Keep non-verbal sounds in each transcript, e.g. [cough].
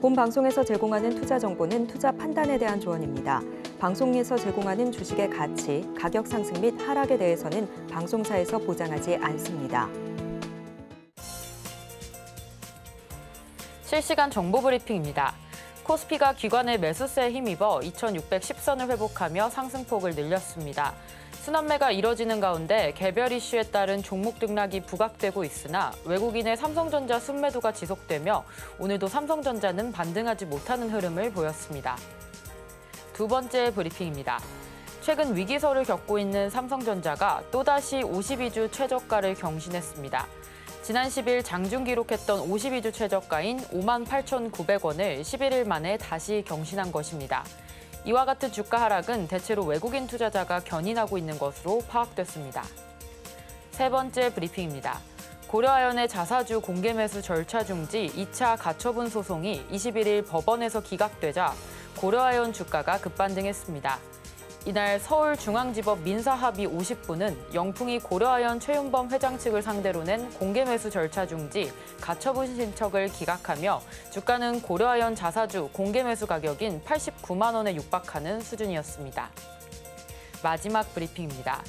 본 방송에서 제공하는 투자 정보는 투자 판단에 대한 조언입니다. 방송에서 제공하는 주식의 가치, 가격 상승 및 하락에 대해서는 방송사에서 보장하지 않습니다. 실시간 정보 브리핑입니다. 코스피가 기관의 매수세에 힘입어 2,610선을 회복하며 상승폭을 늘렸습니다. 순환매가 이뤄지는 가운데 개별 이슈에 따른 종목 등락이 부각되고 있으나 외국인의 삼성전자 순매도가 지속되며 오늘도 삼성전자는 반등하지 못하는 흐름을 보였습니다. 두 번째 브리핑입니다. 최근 위기설을 겪고 있는 삼성전자가 또다시 52주 최저가를 경신했습니다. 지난 10일 장중 기록했던 52주 최저가인 5 8,900원을 11일 만에 다시 경신한 것입니다. 이와 같은 주가 하락은 대체로 외국인 투자자가 견인하고 있는 것으로 파악됐습니다. 세 번째 브리핑입니다. 고려아연의 자사주 공개 매수 절차 중지 2차 가처분 소송이 21일 법원에서 기각되자 고려아연 주가가 급반등했습니다. 이날 서울중앙지법 민사합의 50부는 영풍이 고려아연 최윤범 회장 측을 상대로 낸 공개 매수 절차 중지, 가처분 신청을 기각하며 주가는 고려아연 자사주 공개 매수 가격인 89만 원에 육박하는 수준이었습니다. 마지막 브리핑입니다.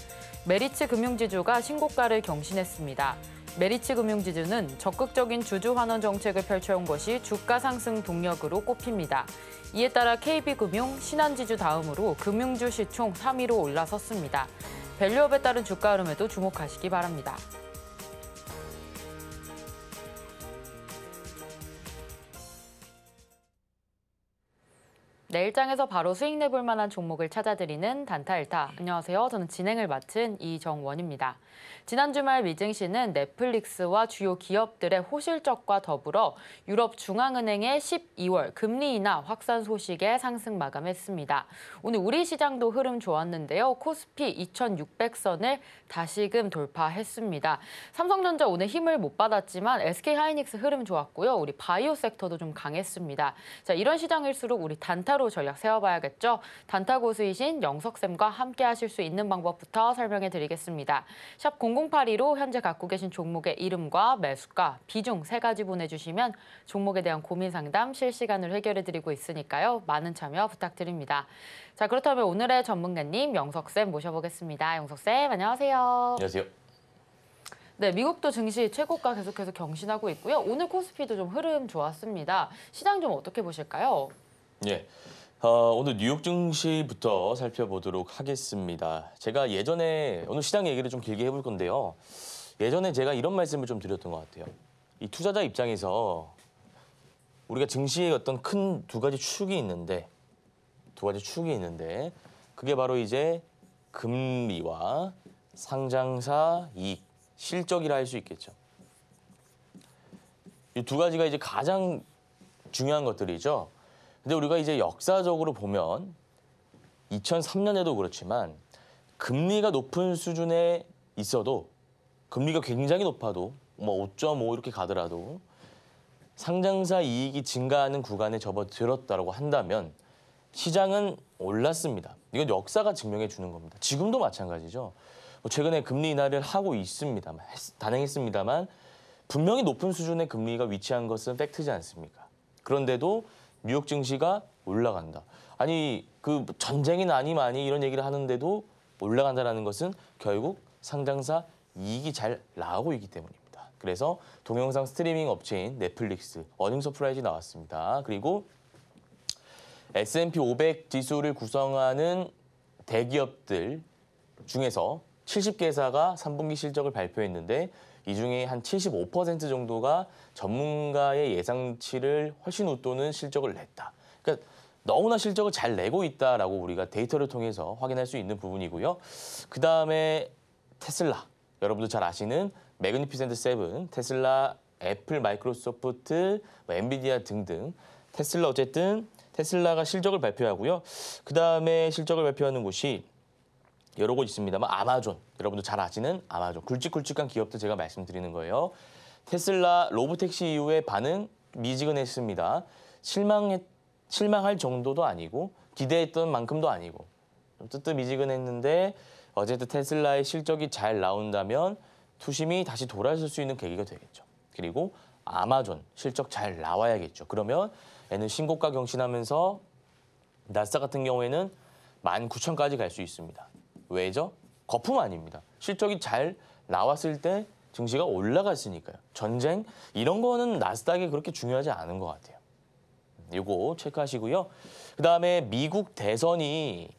메리츠 금융지주가 신고가를 경신했습니다. 메리츠 금융지주는 적극적인 주주 환원 정책을 펼쳐온 것이 주가 상승 동력으로 꼽힙니다. 이에 따라 KB금융, 신한지주 다음으로 금융주 시총 3위로 올라섰습니다. 밸류업에 따른 주가 흐름에도 주목하시기 바랍니다. 내일장에서 바로 수익 내볼 만한 종목을 찾아드리는 단타일타. 안녕하세요. 저는 진행을 맡은 이정원입니다. 지난 주말 미증시는 넷플릭스와 주요 기업들의 호실적과 더불어 유럽 중앙은행의 12월 금리 인하 확산 소식에 상승 마감했습니다. 오늘 우리 시장도 흐름 좋았는데요. 코스피 2600선을 다시금 돌파했습니다. 삼성전자 오늘 힘을 못 받았지만 SK하이닉스 흐름 좋았고요. 우리 바이오 섹터도 좀 강했습니다. 자, 이런 시장일수록 우리 단타로 따로 전략 세워봐야겠죠. 단타 고수이신 영석쌤과 함께 하실 수 있는 방법부터 설명해 드리겠습니다. 샵 0082로 현재 갖고 계신 종목의 이름과 매수가, 비중 세 가지 보내주시면 종목에 대한 고민 상담 실시간으로 해결해 드리고 있으니까요. 많은 참여 부탁드립니다. 자 그렇다면 오늘의 전문가님 영석쌤 모셔보겠습니다. 영석쌤 안녕하세요. 안녕하세요. 네, 미국도 증시 최고가 계속해서 경신하고 있고요. 오늘 코스피도 좀 흐름 좋았습니다. 시장 좀 어떻게 보실까요? 예. 어, 오늘 뉴욕 증시부터 살펴보도록 하겠습니다. 제가 예전에 오늘 시장 얘기를 좀 길게 해볼 건데요. 예전에 제가 이런 말씀을 좀 드렸던 것 같아요. 이 투자자 입장에서 우리가 증시의 어떤 큰 두 가지 축이 있는데 두 가지 축이 있는데 그게 바로 이제 금리와 상장사 이익 실적이라 할 수 있겠죠. 이 두 가지가 이제 가장 중요한 것들이죠. 근데 우리가 이제 역사적으로 보면 2003년에도 그렇지만 금리가 높은 수준에 있어도 금리가 굉장히 높아도 뭐 5.5 이렇게 가더라도 상장사 이익이 증가하는 구간에 접어들었다고 한다면 시장은 올랐습니다. 이건 역사가 증명해 주는 겁니다. 지금도 마찬가지죠. 뭐 최근에 금리 인하를 하고 있습니다. 단행했습니다만 분명히 높은 수준의 금리가 위치한 것은 팩트지 않습니까? 그런데도 뉴욕 증시가 올라간다. 아니 그 전쟁이 나니 많이 이런 얘기를 하는데도 올라간다라는 것은 결국 상장사 이익이 잘 나오고 있기 때문입니다. 그래서 동영상 스트리밍 업체인 넷플릭스 어닝 서프라이즈 나왔습니다. 그리고 S&P 500 지수를 구성하는 대기업들 중에서 70개사가 3분기 실적을 발표했는데 이 중에 한 75% 정도가 전문가의 예상치를 훨씬 웃도는 실적을 냈다. 그러니까 너무나 실적을 잘 내고 있다라고 우리가 데이터를 통해서 확인할 수 있는 부분이고요. 그 다음에 테슬라, 여러분들잘 아시는 매그니피센트 세븐, 테슬라, 애플, 마이크로소프트, 뭐 엔비디아 등등 테슬라 어쨌든 테슬라가 실적을 발표하고요. 그 다음에 실적을 발표하는 곳이 여러 곳 있습니다만 아마존 여러분도 잘 아시는 아마존 굵직굵직한 기업들 제가 말씀드리는 거예요. 테슬라 로보택시 이후의 반응 미지근했습니다. 실망했 실망할 정도도 아니고 기대했던 만큼도 아니고 좀 뜨뜻미지근했는데 어쨌든 테슬라의 실적이 잘 나온다면 투심이 다시 돌아설 수 있는 계기가 되겠죠. 그리고 아마존 실적 잘 나와야겠죠. 그러면 얘는 신고가 경신하면서 나스 같은 경우에는 19,000까지 갈 수 있습니다. 왜죠? 거품 아닙니다. 실적이 잘 나왔을 때 증시가 올라갔으니까요. 전쟁 이런 거는 나스닥에 그렇게 중요하지 않은 것 같아요. 이거 체크하시고요. 그다음에 미국 대선이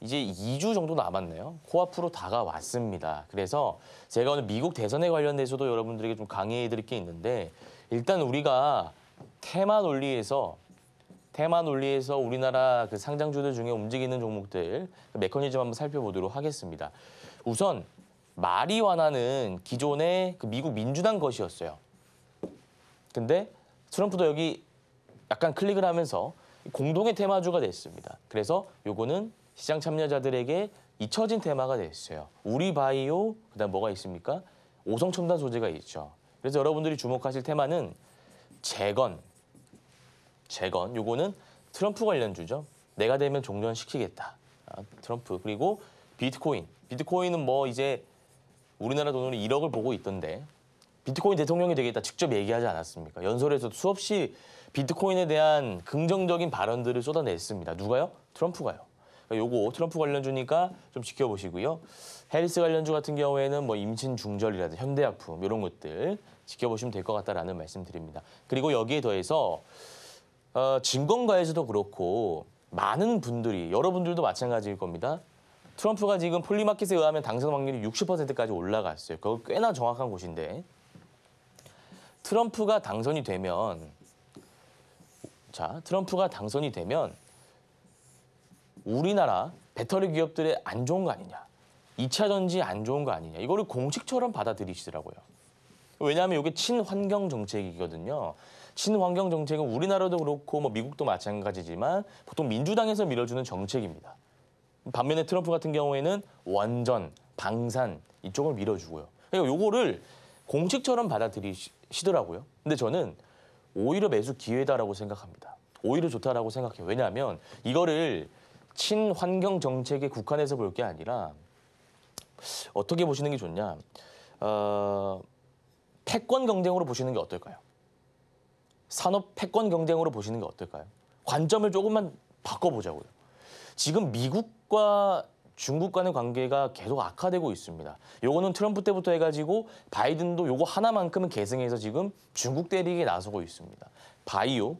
이제 2주 정도 남았네요. 코앞으로 다가왔습니다. 그래서 제가 오늘 미국 대선에 관련돼서도 여러분들에게 좀 강의해 드릴 게 있는데 일단 우리가 테마 논리에서 테마 논리에서 우리나라 그 상장주들 중에 움직이는 종목들 그 메커니즘 한번 살펴보도록 하겠습니다. 우선 마리화나는 기존의 그 미국 민주당 것이었어요. 근데 트럼프도 여기 약간 클릭을 하면서 공동의 테마주가 됐습니다. 그래서 요거는 시장 참여자들에게 잊혀진 테마가 됐어요. 우리 바이오, 그다음 뭐가 있습니까? 오성 첨단 소재가 있죠. 그래서 여러분들이 주목하실 테마는 재건, 재건 요거는 트럼프 관련 주죠. 내가 되면 종전시키겠다. 아, 트럼프 그리고 비트코인. 비트코인은 뭐 이제 우리나라 돈으로 1억을 보고 있던데 비트코인 대통령이 되겠다 직접 얘기하지 않았습니까? 연설에서 수없이 비트코인에 대한 긍정적인 발언들을 쏟아냈습니다. 누가요? 트럼프가요. 그러니까 요거 트럼프 관련주니까 좀 지켜보시고요. 헬스 관련주 같은 경우에는 뭐 임신 중절이라든 지 현대약품 이런 것들 지켜보시면 될 것 같다라는 말씀드립니다. 그리고 여기에 더해서 어, 증권가에서도 그렇고 많은 분들이 여러분들도 마찬가지일 겁니다. 트럼프가 지금 폴리마켓에 의하면 당선 확률이 60%까지 올라갔어요. 그거 꽤나 정확한 곳인데 트럼프가 당선이 되면 자 트럼프가 당선이 되면 우리나라 배터리 기업들의 안 좋은 거 아니냐. 2차 전지 안 좋은 거 아니냐. 이거를 공식처럼 받아들이시더라고요. 왜냐하면 이게 친환경 정책이거든요. 친환경 정책은 우리나라도 그렇고 뭐 미국도 마찬가지지만 보통 민주당에서 밀어주는 정책입니다. 반면에 트럼프 같은 경우에는 원전, 방산 이쪽을 밀어주고요. 그러니까 요거를 공식처럼 받아들이시더라고요. 근데 저는 오히려 매수 기회다라고 생각합니다. 오히려 좋다라고 생각해요. 왜냐하면 이거를 친환경 정책의 국한에서 볼 게 아니라 어떻게 보시는 게 좋냐. 어, 패권 경쟁으로 보시는 게 어떨까요? 산업 패권 경쟁으로 보시는 게 어떨까요? 관점을 조금만 바꿔보자고요. 지금 미국과 중국 간의 관계가 계속 악화되고 있습니다. 요거는 트럼프 때부터 해가지고 바이든도 요거 하나만큼은 계승해서 지금 중국 때리기에 나서고 있습니다. 바이오,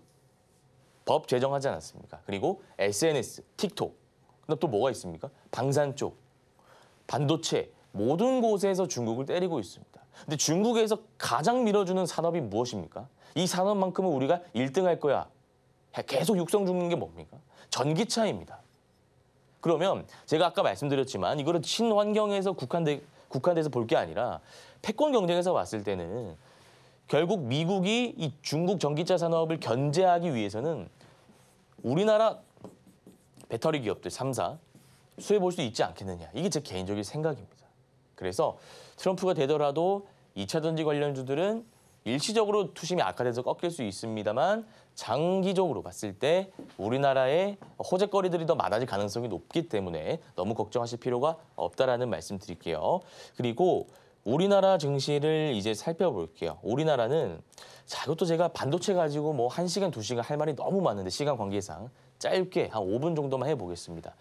법 제정하지 않았습니까? 그리고 SNS, 틱톡, 그다또 뭐가 있습니까? 방산 쪽, 반도체 모든 곳에서 중국을 때리고 있습니다. 근데 중국에서 가장 밀어주는 산업이 무엇입니까? 이 산업만큼은 우리가 1등 할 거야. 계속 육성 중인 게 뭡니까? 전기차입니다. 그러면 제가 아까 말씀드렸지만 이거를 친환경에서 국한돼, 국한돼서 볼 게 아니라 패권 경쟁에서 왔을 때는 결국 미국이 이 중국 전기차 산업을 견제하기 위해서는 우리나라 배터리 기업들 3사 수혜 볼 수 있지 않겠느냐. 이게 제 개인적인 생각입니다. 그래서 트럼프가 되더라도 2차 전지 관련주들은 일시적으로 투심이 악화돼서 꺾일 수 있습니다만 장기적으로 봤을 때 우리나라의 호재거리들이 더 많아질 가능성이 높기 때문에 너무 걱정하실 필요가 없다라는 말씀 드릴게요. 그리고 우리나라 증시를 이제 살펴볼게요. 우리나라는 자 이것도 제가 반도체 가지고 뭐1시간2시간할 말이 너무 많은데 시간 관계상 짧게 한 5분 정도만 해보겠습니다.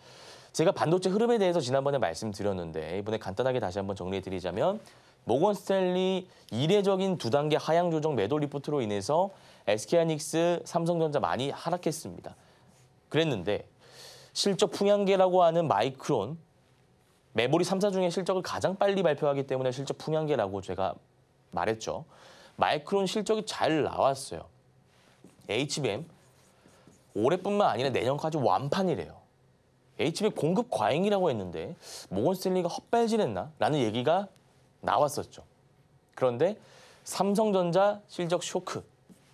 제가 반도체 흐름에 대해서 지난번에 말씀드렸는데 이번에 간단하게 다시 한번 정리해드리자면 모건 스탠리 이례적인 두 단계 하향 조정 매도 리포트로 인해서 SK하이닉스, 삼성전자 많이 하락했습니다. 그랬는데 실적 풍향계라고 하는 마이크론 메모리 3사 중에 실적을 가장 빨리 발표하기 때문에 실적 풍향계라고 제가 말했죠. 마이크론 실적이 잘 나왔어요. HBM 올해뿐만 아니라 내년까지 완판이래요. HBM 공급 과잉이라고 했는데 모건 스탠리가 헛발질했나? 라는 얘기가 나왔었죠. 그런데 삼성전자 실적 쇼크,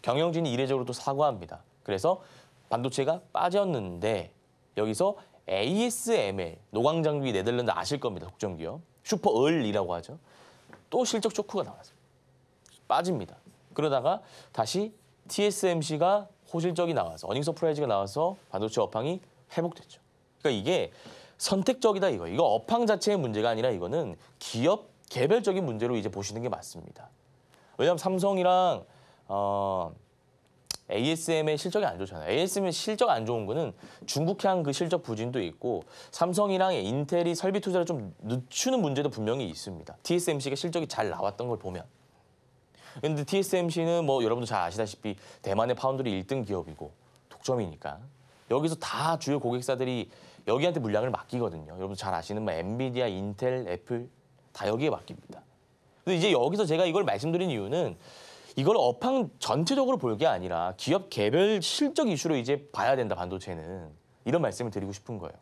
경영진이 이례적으로 또 사과합니다. 그래서 반도체가 빠졌는데 여기서 ASML, 노광장비 네덜란드 아실 겁니다. 독점기업. 슈퍼얼이라고 하죠. 또 실적 쇼크가 나왔습니 빠집니다. 그러다가 다시 TSMC가 호실적이 나와서 어닝 서프라이즈가 나와서 반도체 업황이 회복됐죠. 그러니까 이게 선택적이다 이거. 이거 업황 자체의 문제가 아니라 이거는 기업 개별적인 문제로 이제 보시는 게 맞습니다. 왜냐하면 삼성이랑 어, ASM의 실적이 안 좋잖아요. ASM의 실적 안 좋은 거는 중국향 그 실적 부진도 있고 삼성이랑 인텔이 설비 투자를 좀 늦추는 문제도 분명히 있습니다. TSMC가 실적이 잘 나왔던 걸 보면. 근데 TSMC는 뭐 여러분도 잘 아시다시피 대만의 파운드리 1등 기업이고 독점이니까 여기서 다 주요 고객사들이 여기한테 물량을 맡기거든요. 여러분 잘 아시는 뭐 엔비디아, 인텔, 애플 다 여기에 맡깁니다. 근데 이제 여기서 제가 이걸 말씀드린 이유는 이걸 업황 전체적으로 볼 게 아니라 기업 개별 실적 이슈로 이제 봐야 된다 반도체는 이런 말씀을 드리고 싶은 거예요.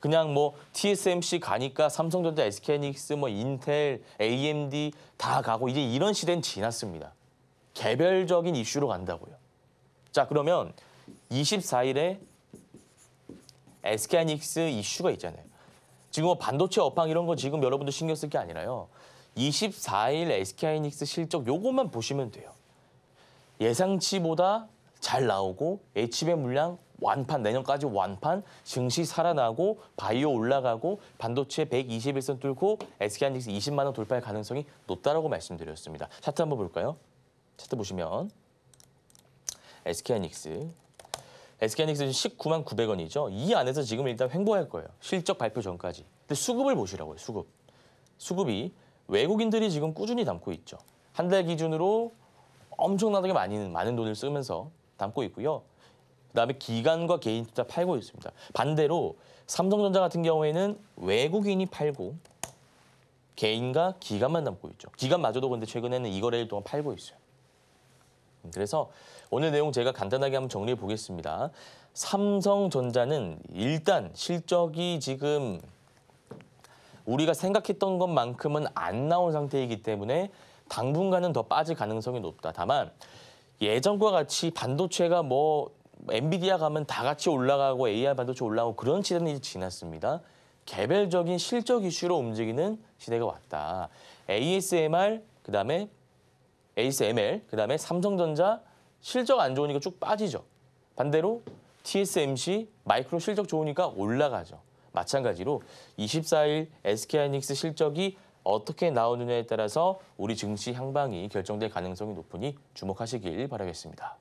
그냥 뭐 TSMC 가니까 삼성전자, SK닉스, 뭐 인텔, AMD 다 가고 이제 이런 시대는 지났습니다. 개별적인 이슈로 간다고요. 자 그러면 24일에 s k 닉스 이슈가 있잖아요. 지금 뭐 반도체 업황 이런 거 지금 여러분들 신경 쓸 게 아니라요. 24일 SK하이닉스 실적 요것만 보시면 돼요. 예상치보다 잘 나오고 HBM 물량 완판 내년까지 완판 증시 살아나고 바이오 올라가고 반도체 121선 뚫고 SK하이닉스 20만 원 돌파할 가능성이 높다라고 말씀드렸습니다. 차트 한번 볼까요? 차트 보시면 SK하이닉스 SK하이닉스 19만 900원이죠. 이 안에서 지금 일단 횡보할 거예요. 실적 발표 전까지. 근데 수급을 보시라고요. 수급. 수급이 외국인들이 지금 꾸준히 담고 있죠. 한 달 기준으로 엄청나게 많은 많은 돈을 쓰면서 담고 있고요. 그다음에 기관과 개인 투자 팔고 있습니다. 반대로 삼성전자 같은 경우에는 외국인이 팔고 개인과 기관만 담고 있죠. 기관마저도 근데 최근에는 이 거래일 동안 팔고 있어요. 음, 그래서 오늘 내용 제가 간단하게 한번 정리해 보겠습니다. 삼성전자는 일단 실적이 지금 우리가 생각했던 것만큼은 안 나온 상태이기 때문에 당분간은 더 빠질 가능성이 높다. 다만 예전과 같이 반도체가 뭐 엔비디아 가면 다 같이 올라가고 AI 반도체 올라가고 그런 시대는 이제 지났습니다. 개별적인 실적 이슈로 움직이는 시대가 왔다. ASMR, 그다음에 ASML, 그다음에 삼성전자, 실적 안 좋으니까 쭉 빠지죠. 반대로 TSMC 마이크론 실적 좋으니까 올라가죠. 마찬가지로 24일 SK하이닉스 실적이 어떻게 나오느냐에 따라서 우리 증시 향방이 결정될 가능성이 높으니 주목하시길 바라겠습니다.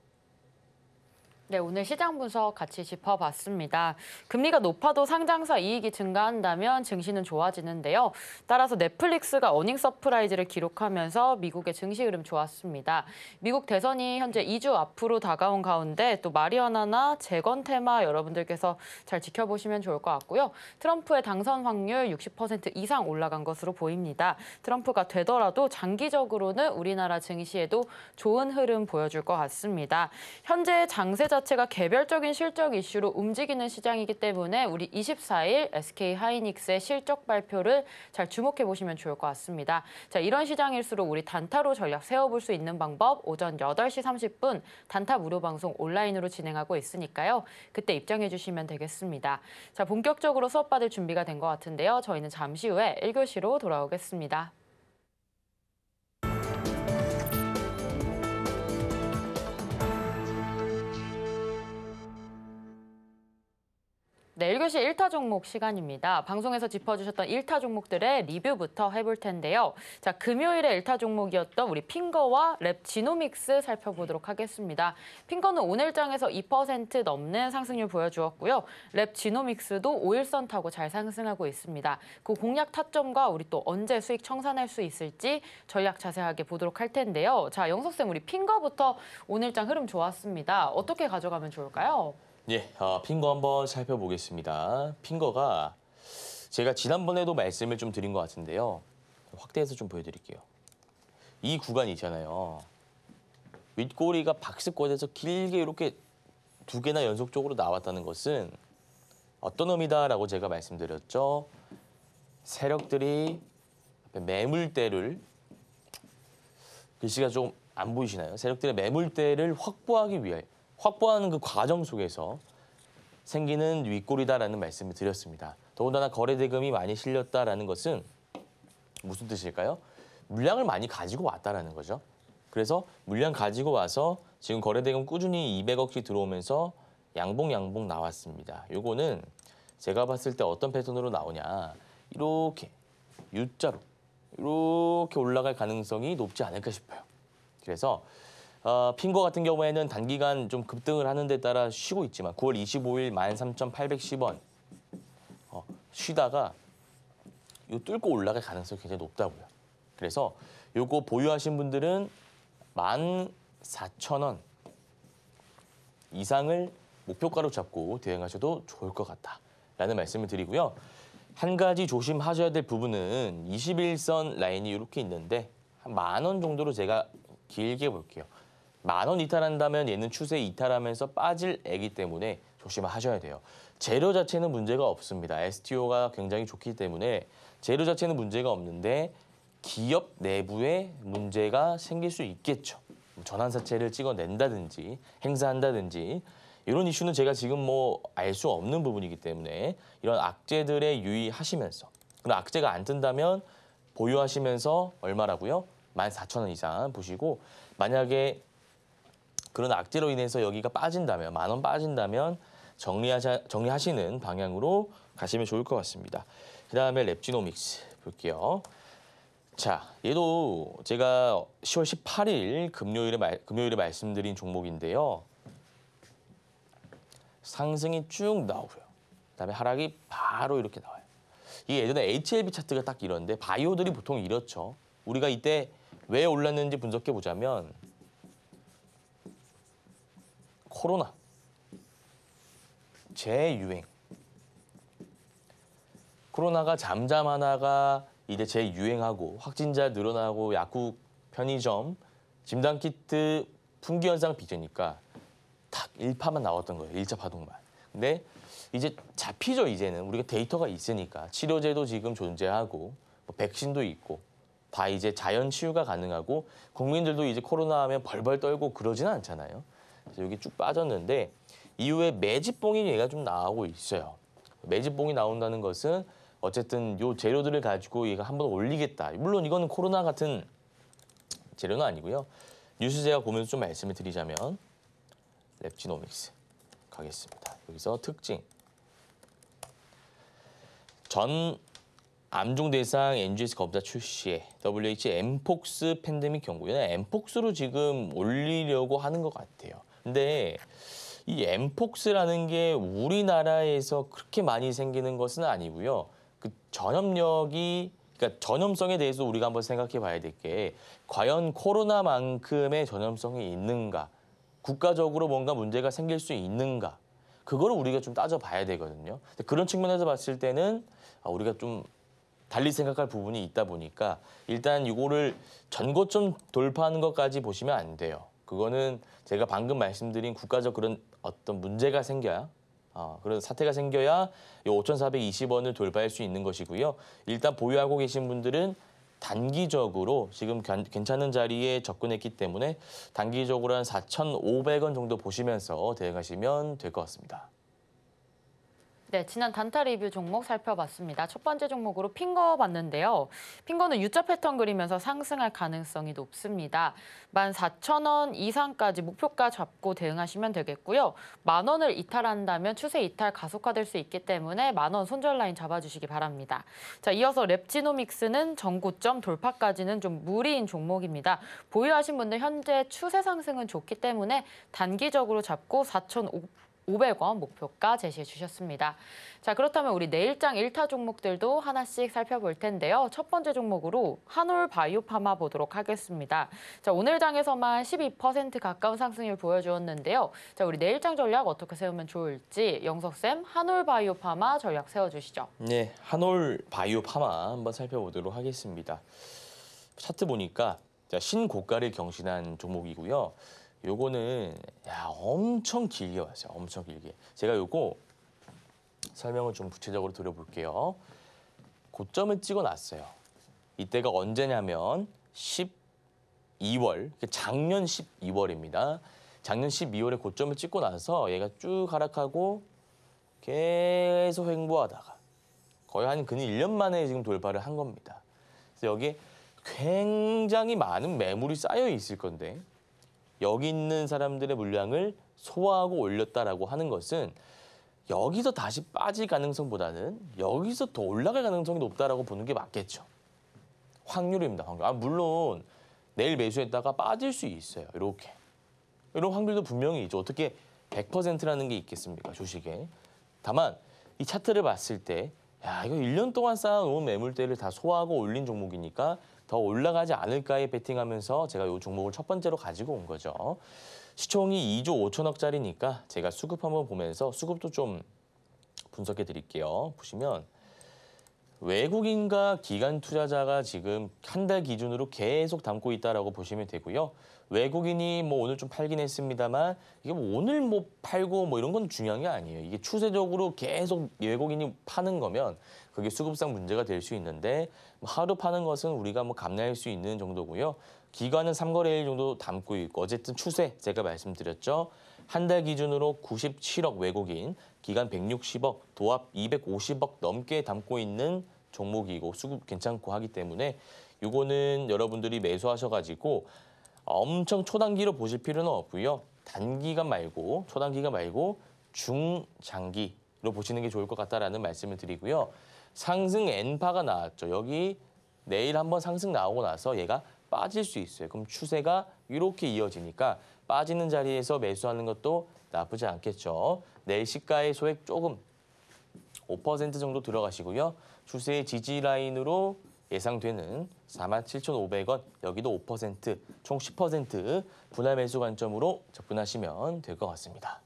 네, 오늘 시장 분석 같이 짚어봤습니다. 금리가 높아도 상장사 이익이 증가한다면 증시는 좋아지는데요. 따라서 넷플릭스가 어닝 서프라이즈를 기록하면서 미국의 증시 흐름 좋았습니다. 미국 대선이 현재 2주 앞으로 다가온 가운데 또 마리아나나 재건 테마 여러분들께서 잘 지켜보시면 좋을 것 같고요. 트럼프의 당선 확률 60% 이상 올라간 것으로 보입니다. 트럼프가 되더라도 장기적으로는 우리나라 증시에도 좋은 흐름 보여줄 것 같습니다. 현재 장세자 자체가 개별적인 실적 이슈로 움직이는 시장이기 때문에 우리 24일 SK 하이닉스의 실적 발표를 잘 주목해 보시면 좋을 것 같습니다. 자, 이런 시장일수록 우리 단타로 전략 세워볼 수 있는 방법 오전 8시 30분 단타 무료 방송 온라인으로 진행하고 있으니까요. 그때 입장해 주시면 되겠습니다. 자, 본격적으로 수업 받을 준비가 된 것 같은데요. 저희는 잠시 후에 1교시로 돌아오겠습니다. 네, 1교시 1타 종목 시간입니다. 방송에서 짚어주셨던 1타 종목들의 리뷰부터 해볼 텐데요. 자, 금요일에 1타 종목이었던 우리 핑거와 랩 지노믹스 살펴보도록 하겠습니다. 핑거는 오늘장에서 2% 넘는 상승률 보여주었고요. 랩 지노믹스도 5일선 타고 잘 상승하고 있습니다. 그 공략 타점과 우리 또 언제 수익 청산할 수 있을지 전략 자세하게 보도록 할 텐데요. 자, 영석쌤, 우리 핑거부터 오늘장 흐름 좋았습니다. 어떻게 가져가면 좋을까요? 예, 어, 핑거 한번 살펴보겠습니다. 핑거가 제가 지난번에도 말씀을 좀 드린 것 같은데요. 확대해서 좀 보여드릴게요. 이 구간이 있잖아요. 윗꼬리가 박스권에서 길게 이렇게 두 개나 연속적으로 나왔다는 것은 어떤 의미다라고 제가 말씀드렸죠. 세력들이 매물대를 글씨가 좀 안 보이시나요? 세력들의 매물대를 확보하기 위해 확보하는 그 과정 속에서 생기는 윗골이다라는 말씀을 드렸습니다. 더군다나 거래 대금이 많이 실렸다라는 것은 무슨 뜻일까요? 물량을 많이 가지고 왔다라는 거죠. 그래서 물량 가지고 와서 지금 거래 대금 꾸준히 200억씩 들어오면서 양봉 양봉 나왔습니다. 요거는 제가 봤을 때 어떤 패턴으로 나오냐. 이렇게 U자로 이렇게 올라갈 가능성이 높지 않을까 싶어요. 그래서 어, 핑거 같은 경우에는 단기간 좀 급등을 하는 데 따라 쉬고 있지만 9월 25일 13,810원 어, 쉬다가 요 뚫고 올라갈 가능성이 굉장히 높다고요. 그래서 요거 보유하신 분들은 14,000원 이상을 목표가로 잡고 대응하셔도 좋을 것 같다라는 말씀을 드리고요. 한 가지 조심하셔야 될 부분은 21선 라인이 이렇게 있는데 한만원 정도로 제가 길게 볼게요. 만원 이탈한다면 얘는 추세 이탈하면서 빠질 애기 때문에 조심하셔야 돼요. 재료 자체는 문제가 없습니다. STO가 굉장히 좋기 때문에 재료 자체는 문제가 없는데 기업 내부에 문제가 생길 수 있겠죠. 뭐 전환사채를 찍어낸다든지 행사한다든지 이런 이슈는 제가 지금 뭐 알 수 없는 부분이기 때문에 이런 악재들에 유의하시면서 그런 악재가 안 뜬다면 보유하시면서 얼마라고요? 1 4 0 0 0원 이상 보시고 만약에 그런 악재로 인해서 여기가 빠진다면 만원 빠진다면 정리하자, 정리하시는 방향으로 가시면 좋을 것 같습니다. 그 다음에 랩지노믹스 볼게요. 자, 얘도 제가 10월 18일 금요일에, 말, 금요일에 말씀드린 종목인데요. 상승이 쭉 나오고요. 그다음에 하락이 바로 이렇게 나와요. 이게 예전에 HLB 차트가 딱 이런데 바이오들이 보통 이렇죠. 우리가 이때 왜 올랐는지 분석해 보자면 코로나 재유행 코로나가 잠잠하다가 이제 재유행하고 확진자 늘어나고 약국, 편의점, 진단 키트 품귀 현상 빚으니까 탁 일파만 나왔던 거예요. 일차 파동만. 근데 이제 잡히죠 이제는 우리가 데이터가 있으니까 치료제도 지금 존재하고 뭐 백신도 있고 다 이제 자연 치유가 가능하고 국민들도 이제 코로나 하면 벌벌 떨고 그러지는 않잖아요. 여기 쭉 빠졌는데 이후에 매집봉이 얘가 좀 나오고 있어요. 매집봉이 나온다는 것은 어쨌든 요 재료들을 가지고 얘가 한 번 올리겠다. 물론 이거는 코로나 같은 재료는 아니고요. 뉴스 제가 보면서 좀 말씀을 드리자면 랩지노믹스 가겠습니다. 여기서 특징. 전암중 대상 NGS 검사 출시에 WHO 엠폭스 팬데믹 경고에는 엠폭스로 지금 올리려고 하는 것 같아요. 근데 이 엠폭스라는 게 우리나라에서 그렇게 많이 생기는 것은 아니고요. 그 전염력이 그러니까 전염성에 대해서 우리가 한번 생각해 봐야 될 게 과연 코로나만큼의 전염성이 있는가? 국가적으로 뭔가 문제가 생길 수 있는가? 그거를 우리가 좀 따져봐야 되거든요. 그런 측면에서 봤을 때는 아, 우리가 좀 달리 생각할 부분이 있다 보니까 일단 이거를 전고점 돌파하는 것까지 보시면 안 돼요. 그거는 제가 방금 말씀드린 국가적 그런 어떤 문제가 생겨야 어, 그런 사태가 생겨야 이 5,420원을 돌파할 수 있는 것이고요. 일단 보유하고 계신 분들은 단기적으로 지금 괜찮은 자리에 접근했기 때문에 단기적으로 한 4,500원 정도 보시면서 대응하시면 될 것 같습니다. 네, 지난 단타 리뷰 종목 살펴봤습니다. 첫 번째 종목으로 핑거 봤는데요. 핑거는 U자 패턴 그리면서 상승할 가능성이 높습니다. 14,000원 이상까지 목표가 잡고 대응하시면 되겠고요. 만 원을 이탈한다면 추세 이탈 가속화될 수 있기 때문에 만 원 손절 라인 잡아주시기 바랍니다. 자, 이어서 랩지노믹스는 전고점 돌파까지는 좀 무리인 종목입니다. 보유하신 분들 현재 추세 상승은 좋기 때문에 단기적으로 잡고 4,500 500원 목표가 제시해 주셨습니다. 자, 그렇다면 우리 내일장 1타 종목들도 하나씩 살펴볼 텐데요. 첫 번째 종목으로 한올 바이오파마 보도록 하겠습니다. 자, 오늘 장에서만 12% 가까운 상승률 보여주었는데요. 자, 우리 내일장 전략 어떻게 세우면 좋을지 영석쌤 한올 바이오파마 전략 세워주시죠. 네, 한올 바이오파마 한번 살펴보도록 하겠습니다. 차트 보니까 신고가를 경신한 종목이고요. 요거는 야 엄청 길게 왔어요. 엄청 길게. 제가 요거 설명을 좀 구체적으로 드려볼게요. 고점을 찍어놨어요. 이때가 언제냐면 12월, 그러니까 작년 12월입니다. 작년 12월에 고점을 찍고 나서 얘가 쭉 하락하고 계속 횡보하다가 거의 한 근이 1년 만에 지금 돌파를 한 겁니다. 그래서 여기 굉장히 많은 매물이 쌓여 있을 건데 여기 있는 사람들의 물량을 소화하고 올렸다라고 하는 것은 여기서 다시 빠질 가능성보다는 여기서 더 올라갈 가능성이 높다라고 보는 게 맞겠죠. 확률입니다. 확률. 아, 물론 내일 매수했다가 빠질 수 있어요. 이렇게. 이런 확률도 분명히 있죠. 어떻게 100%라는 게 있겠습니까? 주식에. 다만 이 차트를 봤을 때 야, 이거 1년 동안 쌓아놓은 매물대를 다 소화하고 올린 종목이니까 더 올라가지 않을까에 베팅하면서 제가 이 종목을 첫 번째로 가지고 온 거죠. 시총이 2조 5천억짜리니까 제가 수급 한번 보면서 수급도 좀 분석해 드릴게요. 보시면 외국인과 기관 투자자가 지금 한 달 기준으로 계속 담고 있다라고 보시면 되고요. 외국인이 뭐 오늘 좀 팔긴 했습니다만 이게 뭐 오늘 뭐 팔고 뭐 이런 건 중요한 게 아니에요. 이게 추세적으로 계속 외국인이 파는 거면 그게 수급상 문제가 될 수 있는데 뭐 하루 파는 것은 우리가 뭐 감내할 수 있는 정도고요. 기간은 삼거래일 정도 담고 있고 어쨌든 추세 제가 말씀드렸죠. 한 달 기준으로 97억 외국인, 기간 160억, 도합 250억 넘게 담고 있는 종목이고 수급 괜찮고 하기 때문에 이거는 여러분들이 매수하셔가지고 엄청 초단기로 보실 필요는 없고요. 단기간 말고 초단기간 말고 중장기로 보시는 게 좋을 것 같다라는 말씀을 드리고요. 상승 엔파가 나왔죠. 여기 내일 한번 상승 나오고 나서 얘가 빠질 수 있어요. 그럼 추세가 이렇게 이어지니까 빠지는 자리에서 매수하는 것도 나쁘지 않겠죠. 내일 시가의 소액 조금 5% 정도 들어가시고요. 추세의 지지 라인으로 예상되는 47,500원, 여기도 5%, 총 10% 분할 매수 관점으로 접근하시면 될 것 같습니다.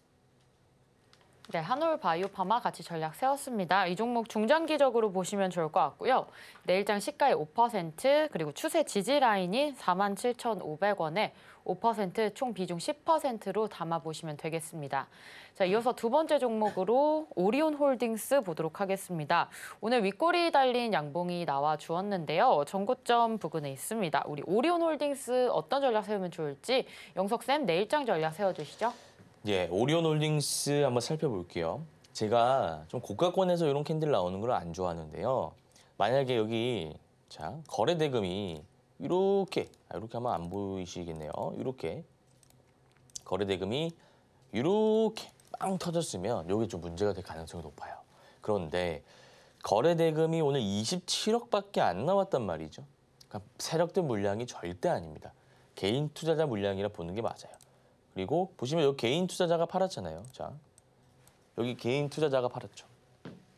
네, 한올 바이오파마 같이 전략 세웠습니다. 이 종목 중장기적으로 보시면 좋을 것 같고요. 내일장 네, 시가의 5% 그리고 추세 지지 라인이 47,500원에 5%총 비중 10%로 담아보시면 되겠습니다. 자, 이어서 두 번째 종목으로 오리온 홀딩스 보도록 하겠습니다. 오늘 윗꼬리 달린 양봉이 나와 주었는데요. 전고점 부근에 있습니다. 우리 오리온 홀딩스 어떤 전략 세우면 좋을지 영석쌤 내일장 전략 세워주시죠. 예, 오리온 홀딩스 한번 살펴볼게요. 제가 좀 고가권에서 이런 캔들 나오는 걸 안 좋아하는데요. 만약에 여기 자 거래 대금이 이렇게 아, 이렇게 하면 안 보이시겠네요. 이렇게 거래대금이 이렇게 빵 터졌으면 이게 좀 문제가 될 가능성이 높아요. 그런데 거래대금이 오늘 27억밖에 안 나왔단 말이죠. 그러니까 세력들 물량이 절대 아닙니다. 개인 투자자 물량이라 보는 게 맞아요. 그리고 보시면 여기 개인 투자자가 팔았잖아요. 자, 여기 개인 투자자가 팔았죠.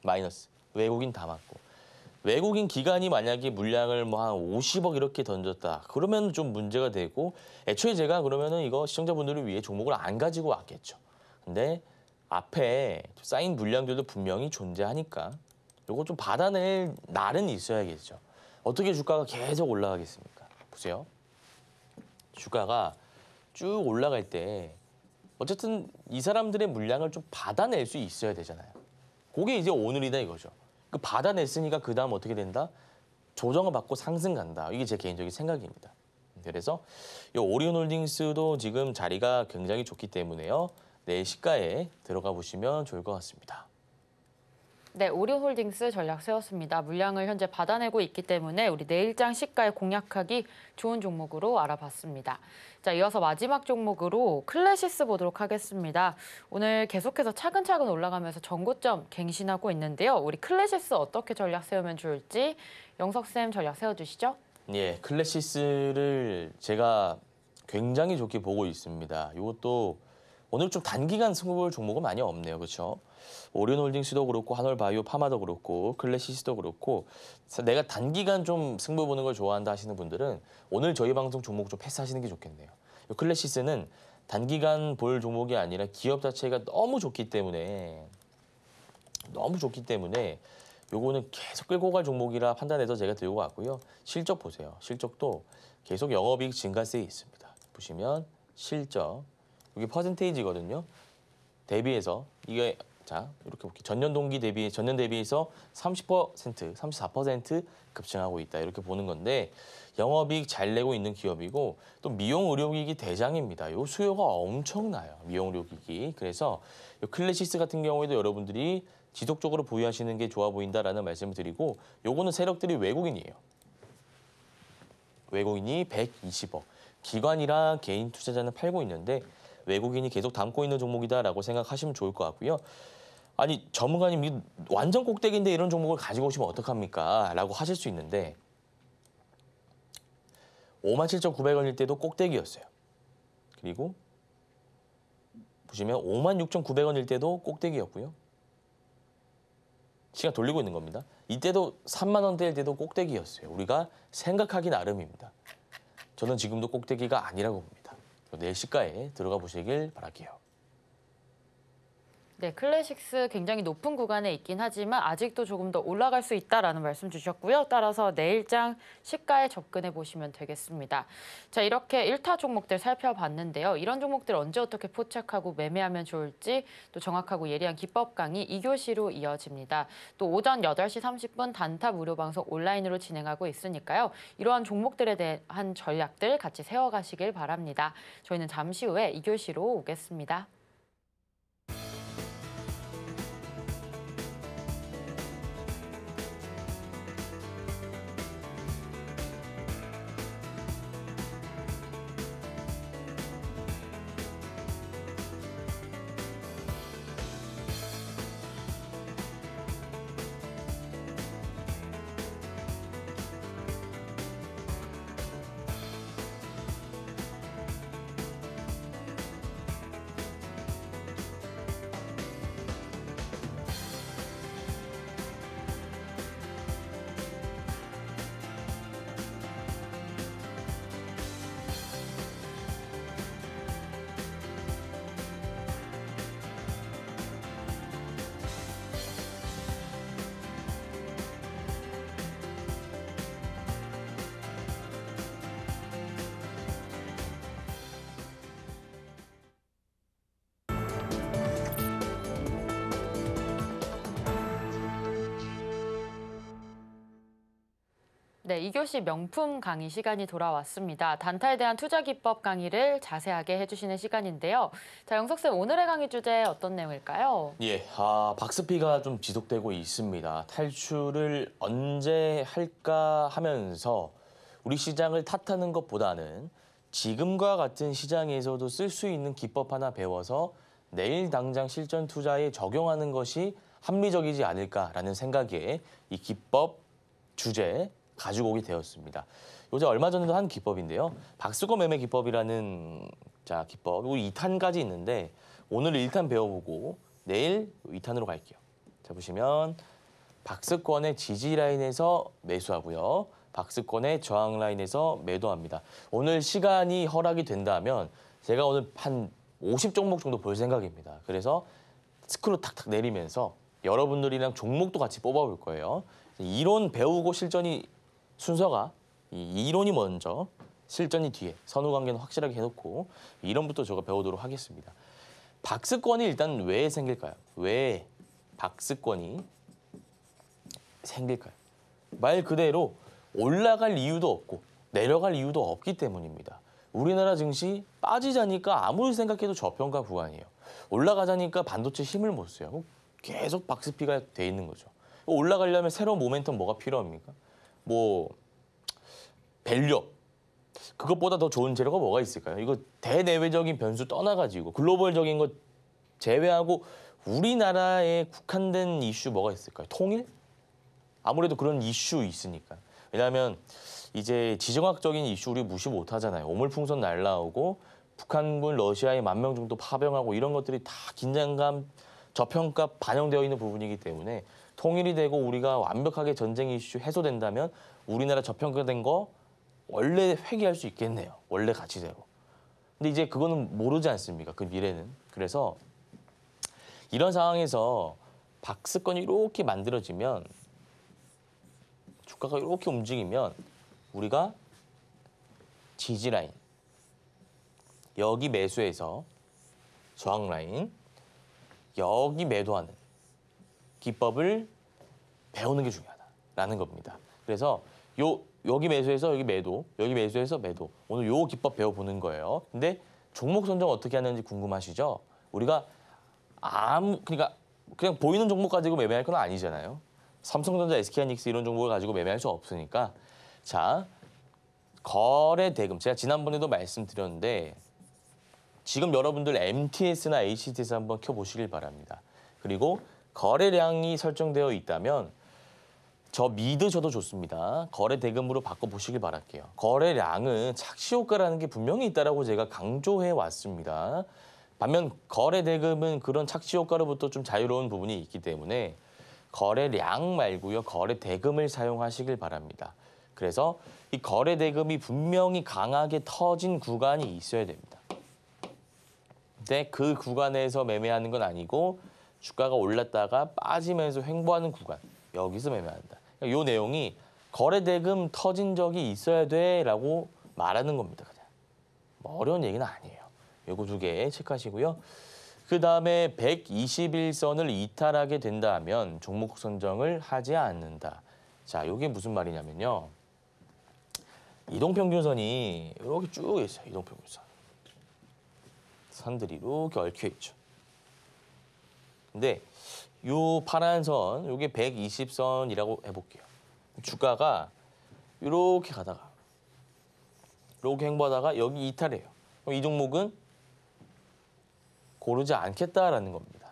마이너스. 외국인 다 맞고. 외국인 기관이 만약에 물량을 뭐 한 50억 이렇게 던졌다. 그러면 좀 문제가 되고 애초에 제가 그러면은 이거 시청자분들을 위해 종목을 안 가지고 왔겠죠. 근데 앞에 쌓인 물량들도 분명히 존재하니까 이거좀 받아낼 날은 있어야겠죠. 어떻게 주가가 계속 올라가겠습니까? 보세요. 주가가 쭉 올라갈 때 어쨌든 이 사람들의 물량을 좀 받아낼 수 있어야 되잖아요. 그게 이제 오늘이다 이거죠. 그 받아냈으니까 그 다음 어떻게 된다? 조정을 받고 상승 간다. 이게 제 개인적인 생각입니다. 그래서 이 오리온홀딩스도 지금 자리가 굉장히 좋기 때문에요. 내 시가에 들어가 보시면 좋을 것 같습니다. 네, 오리홀딩스 전략 세웠습니다. 물량을 현재 받아내고 있기 때문에 우리 내일장 시가에 공략하기 좋은 종목으로 알아봤습니다. 자, 이어서 마지막 종목으로 클래시스 보도록 하겠습니다. 오늘 계속해서 차근차근 올라가면서 전고점 갱신하고 있는데요. 우리 클래시스 어떻게 전략 세우면 좋을지 영석쌤 전략 세워주시죠. 예, 클래시스를 제가 굉장히 좋게 보고 있습니다. 이것도 오늘 좀 단기간 승부볼 종목은 많이 없네요. 그렇죠? 오륜홀딩스도 리 그렇고 한올바이오 파마도 그렇고 클래시스도 그렇고 내가 단기간 좀 승부 보는 걸 좋아한다 하시는 분들은 오늘 저희 방송 종목 좀 패스하시는 게 좋겠네요. 클래시스는 단기간 볼 종목이 아니라 기업 자체가 너무 좋기 때문에 너무 좋기 때문에 요거는 계속 끌고 갈 종목이라 판단해서 제가 들고 왔고요. 실적 보세요. 실적도 계속 영업이익 증가세 있습니다. 보시면 실적 여기 퍼센테이지거든요. 대비해서 이게 자, 이렇게 볼게요. 전년 동기 대비, 전년 대비해서 30%, 34% 급증하고 있다. 이렇게 보는 건데, 영업이익 잘 내고 있는 기업이고, 또 미용 의료기기 대장입니다. 요 수요가 엄청나요. 미용 의료기기. 그래서 요 클래시스 같은 경우에도 여러분들이 지속적으로 보유하시는 게 좋아 보인다라는 말씀을 드리고, 요거는 세력들이 외국인이에요. 외국인이 120억. 기관이랑 개인 투자자는 팔고 있는데, 외국인이 계속 담고 있는 종목이다라고 생각하시면 좋을 것 같고요. 아니 전문가님 완전 꼭대기인데 이런 종목을 가지고 오시면 어떡합니까? 라고 하실 수 있는데 57,900원일 때도 꼭대기였어요. 그리고 보시면 56,900원일 때도 꼭대기였고요. 시간 돌리고 있는 겁니다. 이때도 3만 원대일 때도 꼭대기였어요. 우리가 생각하기 나름입니다. 저는 지금도 꼭대기가 아니라고 봅니다. 내시가에 들어가 보시길 바랄게요. 네, 클래식스 굉장히 높은 구간에 있긴 하지만 아직도 조금 더 올라갈 수 있다라는 말씀 주셨고요. 따라서 내일장 시가에 접근해 보시면 되겠습니다. 자, 이렇게 1타 종목들 살펴봤는데요. 이런 종목들 언제 어떻게 포착하고 매매하면 좋을지 또 정확하고 예리한 기법 강의 2교시로 이어집니다. 또 오전 8시 30분 단타 무료 방송 온라인으로 진행하고 있으니까요. 이러한 종목들에 대한 전략들 같이 세워가시길 바랍니다. 저희는 잠시 후에 2교시로 오겠습니다. 네, 이교시 명품 강의 시간이 돌아왔습니다. 단타에 대한 투자 기법 강의를 자세하게 해주시는 시간인데요. 자, 영석 쌤 오늘의 강의 주제 어떤 내용일까요? 예, 아, 박스피가 좀 지속되고 있습니다. 탈출을 언제 할까 하면서 우리 시장을 탓하는 것보다는 지금과 같은 시장에서도 쓸 수 있는 기법 하나 배워서 내일 당장 실전 투자에 적용하는 것이 합리적이지 않을까라는 생각에 이 기법 주제 가지고 오게 되었습니다. 요새 얼마 전에도 한 기법인데요. 박수거 매매 기법이라는 자 기법. 이 2탄까지 있는데 오늘 1탄 배워보고 내일 2탄으로 갈게요. 자 보시면 박스권의 지지 라인에서 매수하고요. 박스권의 저항 라인에서 매도합니다. 오늘 시간이 허락이 된다면 제가 오늘 한 50종목 정도 볼 생각입니다. 그래서 스크롤 탁탁 내리면서 여러분들이랑 종목도 같이 뽑아볼 거예요. 이론 배우고 실전이 순서가 이 이론이 먼저 실전이 뒤에 선후 관계는 확실하게 해놓고 이론부터 제가 배우도록 하겠습니다. 박스권이 일단 왜 생길까요? 왜 박스권이 생길까요? 말 그대로 올라갈 이유도 없고 내려갈 이유도 없기 때문입니다. 우리나라 증시 빠지자니까 아무리 생각해도 저평가 구간이에요. 올라가자니까 반도체 힘을 못 써요. 계속 박스피가 돼 있는 거죠. 올라가려면 새로운 모멘텀 뭐가 필요합니까? 뭐 밸류 그것보다 더 좋은 재료가 뭐가 있을까요? 이거 대내외적인 변수 떠나가지고 글로벌적인 것 제외하고 우리나라에 국한된 이슈 뭐가 있을까요? 통일? 아무래도 그런 이슈 있으니까. 왜냐하면 이제 지정학적인 이슈 우리 무시 못하잖아요. 오물풍선 날라오고 북한군 러시아에 만 명 정도 파병하고 이런 것들이 다 긴장감, 저평가 반영되어 있는 부분이기 때문에 통일이 되고 우리가 완벽하게 전쟁 이슈 해소된다면 우리나라 저평가된 거 원래 회귀할 수 있겠네요. 원래 가치대로. 근데 이제 그거는 모르지 않습니까? 그 미래는. 그래서 이런 상황에서 박스권이 이렇게 만들어지면 주가가 이렇게 움직이면 우리가 지지라인 여기 매수해서 저항라인 여기 매도하는 기법을 배우는 게 중요하다라는 겁니다. 그래서 요 여기 매수해서 여기 매도, 여기 매수해서 매도. 오늘 요 기법 배워보는 거예요. 근데 종목 선정 어떻게 하는지 궁금하시죠? 우리가 아무 그러니까 그냥 보이는 종목 가지고 매매할 건 아니잖아요. 삼성전자, SK하이닉스 이런 종목을 가지고 매매할 수 없으니까 자 거래 대금 제가 지난번에도 말씀드렸는데 지금 여러분들 MTS나 HTS 한번 켜보시길 바랍니다. 그리고 거래량이 설정되어 있다면 저 믿으셔도 좋습니다. 거래 대금으로 바꿔보시길 바랄게요. 거래량은 착시효과라는 게 분명히 있다고 제가 강조해 왔습니다. 반면 거래 대금은 그런 착시효과로부터 좀 자유로운 부분이 있기 때문에 거래량 말고요. 거래 대금을 사용하시길 바랍니다. 그래서 이 거래 대금이 분명히 강하게 터진 구간이 있어야 됩니다. 근데 그 구간에서 매매하는 건 아니고 주가가 올랐다가 빠지면서 횡보하는 구간 여기서 매매한다. 이 그러니까 내용이 거래 대금 터진 적이 있어야 돼라고 말하는 겁니다. 그냥 뭐 어려운 얘기는 아니에요. 요거 두 개 체크하시고요. 그 다음에 121선을 이탈하게 된다면 종목 선정을 하지 않는다. 자, 이게 무슨 말이냐면요. 이동평균선이 이렇게 쭉 있어요. 이동평균선. 선들이 이렇게 얽혀 있죠. 근데 요 파란 선, 요게 120선이라고 해볼게요. 주가가 이렇게 가다가 이렇게 행보하다가 여기 이탈해요. 이 종목은 고르지 않겠다라는 겁니다.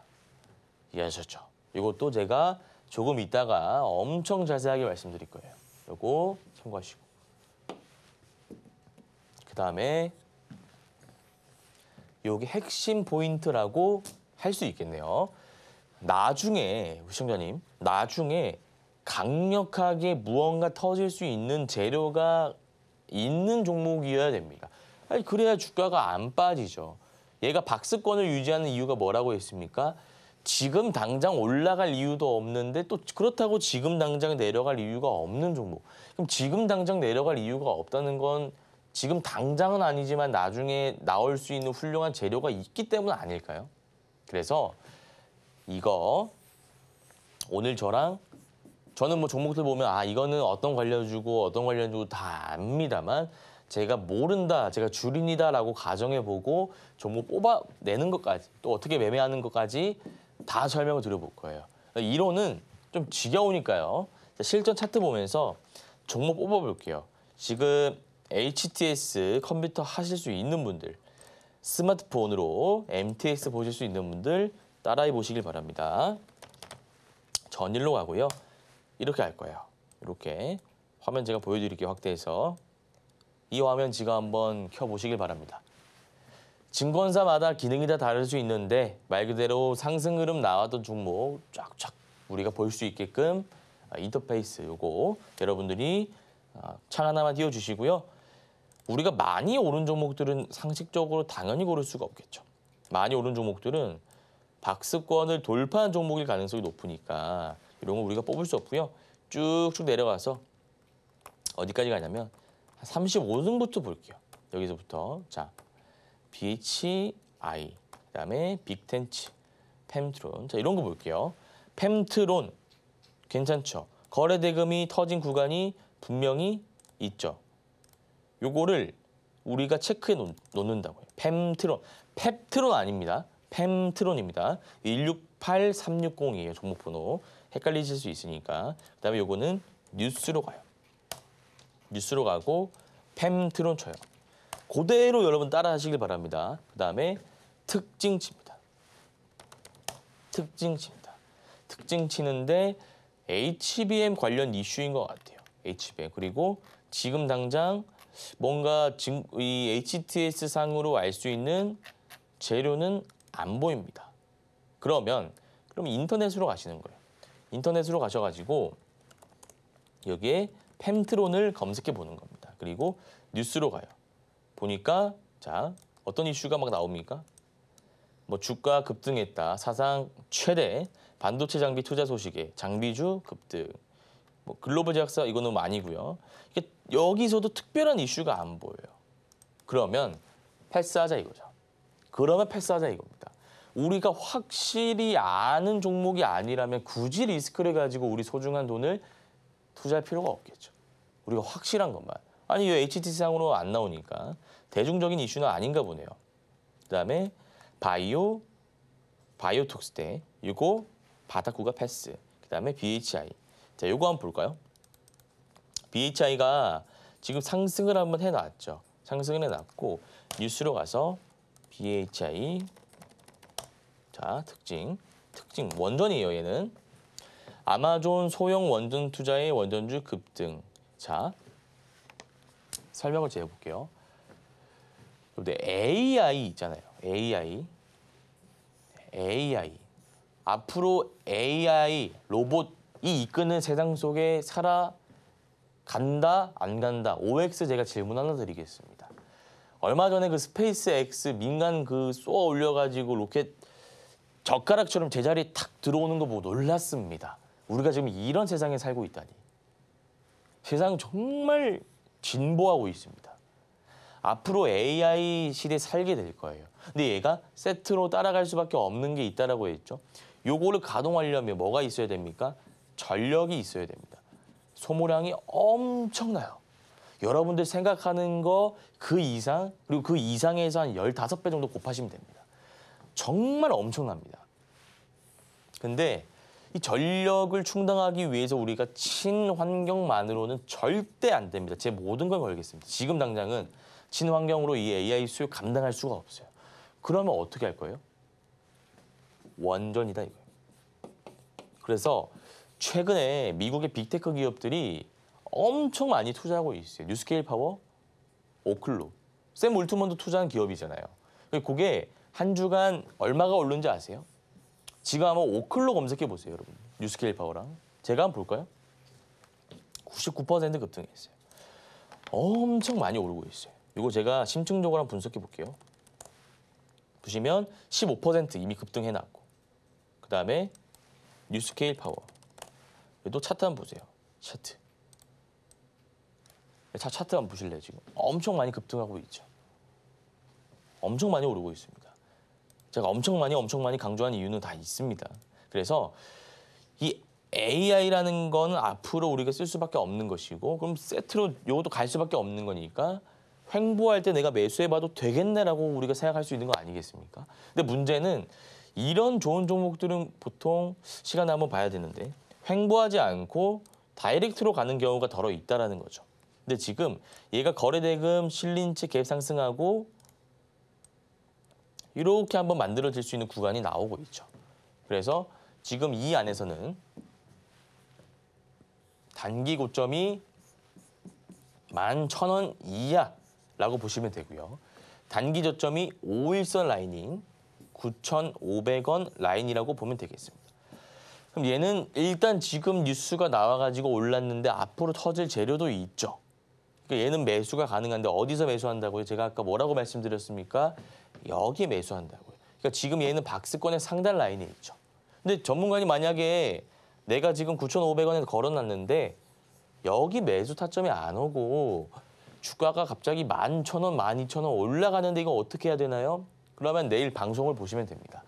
이해하셨죠? 이것도 제가 조금 있다가 엄청 자세하게 말씀드릴 거예요. 요거 참고하시고. 그 다음에 여기 핵심 포인트라고 할 수 있겠네요. 나중에 시청자님 나중에 강력하게 무언가 터질 수 있는 재료가 있는 종목이어야 됩니다. 아니, 그래야 주가가 안 빠지죠. 얘가 박스권을 유지하는 이유가 뭐라고 했습니까? 지금 당장 올라갈 이유도 없는데 또 그렇다고 지금 당장 내려갈 이유가 없는 종목. 그럼 지금 당장 내려갈 이유가 없다는 건 지금 당장은 아니지만 나중에 나올 수 있는 훌륭한 재료가 있기 때문 아닐까요? 그래서 이거 오늘 저랑 저는 뭐 종목들 보면 아 이거는 어떤 관련주고 어떤 관련주고 다 압니다만 제가 모른다, 제가 줄인이다라고 가정해보고 종목 뽑아내는 것까지 또 어떻게 매매하는 것까지 다 설명을 드려볼 거예요. 그러니까 이론은 좀 지겨우니까요. 실전 차트 보면서 종목 뽑아볼게요. 지금 HTS 컴퓨터 하실 수 있는 분들, 스마트폰으로 m t s 보실 수 있는 분들, 따라해 보시길 바랍니다. 전일로 가고요. 이렇게 할 거예요. 이렇게 화면 제가 보여드릴게요. 확대해서 이 화면 지가 한번 켜보시길 바랍니다. 증권사마다 기능이 다 다를 수 있는데 말 그대로 상승 흐름 나왔던 종목 쫙쫙 우리가 볼 수 있게끔 아, 인터페이스 요거 여러분들이 아, 창 하나만 띄워주시고요. 우리가 많이 오른 종목들은 상식적으로 당연히 고를 수가 없겠죠. 많이 오른 종목들은 박스권을 돌파한 종목일 가능성이 높으니까 이런 거 우리가 뽑을 수 없고요. 쭉쭉 내려가서 어디까지 가냐면 35승부터 볼게요. 여기서부터 자 BHI 그다음에 빅텐치펨트론자 이런 거 볼게요. 펨트론 괜찮죠? 거래 대금이 터진 구간이 분명히 있죠. 요거를 우리가 체크해 놓, 는다고요 펨트론 펩트론 아닙니다. 펨트론입니다. 168360이에요. 종목 번호. 헷갈리실 수 있으니까. 그다음에 요거는 뉴스로 가요. 뉴스로 가고 펨트론 쳐요. 그대로 여러분 따라 하시길 바랍니다. 그다음에 특징 칩니다. 특징 칩니다. 특징 치는데 HBM 관련 이슈인 것 같아요. HBM. 그리고 지금 당장 뭔가 이 HTS 상으로 알 수 있는 재료는 안 보입니다. 그러면 그럼 인터넷으로 가시는 거예요. 인터넷으로 가셔가지고 여기에 팸트론을 검색해 보는 겁니다. 그리고 뉴스로 가요. 보니까 자 어떤 이슈가 막 나옵니까? 뭐 주가 급등했다. 사상 최대 반도체 장비 투자 소식에 장비주 급등. 뭐 글로벌 제약사 이거는 뭐 아니고요. 여기서도 특별한 이슈가 안 보여요. 그러면 패스하자 이거죠. 그러면 패스하자 이겁니다. 우리가 확실히 아는 종목이 아니라면 굳이 리스크를 가지고 우리 소중한 돈을 투자할 필요가 없겠죠. 우리가 확실한 것만. 아니 이 HT상으로 c 안 나오니까 대중적인 이슈는 아닌가 보네요. 그다음에 바이오 바이오톡스 때 이거 바타구가 패스. 그다음에 BHI. 자, 이거 한번 볼까요? BHI가 지금 상승을 한번 해놨죠. 상승을 해놨고 뉴스로 가서 BHI 자 특징 특징 원전이에요 얘는 아마존 소형 원전 투자의 원전주 급등 자 설명을 제해볼게요 근데 AI 있잖아요 AI AI 앞으로 AI 로봇이 이끄는 세상 속에 살아간다 안 간다 OX 제가 질문 하나 드리겠습니다 얼마 전에 그 스페이스X 민간 그 쏘아 올려가지고 로켓 젓가락처럼 제자리탁 들어오는 거 보고 놀랐습니다. 우리가 지금 이런 세상에 살고 있다니. 세상은 정말 진보하고 있습니다. 앞으로 AI 시대에 살게 될 거예요. 근데 얘가 세트로 따라갈 수밖에 없는 게 있다라고 했죠. 요거를 가동하려면 뭐가 있어야 됩니까? 전력이 있어야 됩니다. 소모량이 엄청나요. 여러분들 생각하는 거 그 이상 그리고 그 이상에서 한 15배 정도 곱하시면 됩니다. 정말 엄청납니다. 근데 이 전력을 충당하기 위해서 우리가 친환경만으로는 절대 안 됩니다. 제 모든 걸 걸겠습니다. 지금 당장은 친환경으로 이 AI 수요 감당할 수가 없어요. 그러면 어떻게 할 거예요? 완전이다 이거예요. 그래서 최근에 미국의 빅테크 기업들이 엄청 많이 투자하고 있어요. 뉴스케일 파워, 오클로. 샘 울트먼도 투자한 기업이잖아요. 그게 한 주간 얼마가 오른지 아세요? 지금 한번 오클로 검색해 보세요, 여러분. 뉴스케일 파워랑. 제가 한번 볼까요? 99% 급등했어요. 엄청 많이 오르고 있어요. 이거 제가 심층적으로 한번 분석해 볼게요. 보시면 15% 이미 급등해 놨고 그다음에 뉴스케일 파워. 또 차트 한번 보세요. 차트. 차 차트 한번 보실래요 지금? 엄청 많이 급등하고 있죠. 엄청 많이 오르고 있습니다. 제가 엄청 많이 엄청 많이 강조한 이유는 다 있습니다. 그래서 이 AI라는 건 앞으로 우리가 쓸 수밖에 없는 것이고 그럼 세트로 요것도 갈 수밖에 없는 거니까 횡보할 때 내가 매수해봐도 되겠네라고 우리가 생각할 수 있는 거 아니겠습니까? 근데 문제는 이런 좋은 종목들은 보통 시간을 한번 봐야 되는데 횡보하지 않고 다이렉트로 가는 경우가 더러 있다라는 거죠. 근데 지금 얘가 거래대금 실린 채갭 상승하고 이렇게 한번 만들어질 수 있는 구간이 나오고 있죠. 그래서 지금 이 안에서는 단기 고점이 11,000원 이하라고 보시면 되고요. 단기 저점이 5일선 라인인 9,500원 라인이라고 보면 되겠습니다. 그럼 얘는 일단 지금 뉴스가 나와가지고 올랐는데 앞으로 터질 재료도 있죠. 그러니까 얘는 매수가 가능한데 어디서 매수한다고요? 제가 아까 뭐라고 말씀드렸습니까? 여기 매수한다고요. 그러니까 지금 얘는 박스권의 상단 라인에 있죠. 근데 전문가님 만약에 내가 지금 9,500원에 걸어놨는데 여기 매수 타점이 안 오고 주가가 갑자기 11,000원, 12,000원 올라가는데 이거 어떻게 해야 되나요? 그러면 내일 방송을 보시면 됩니다.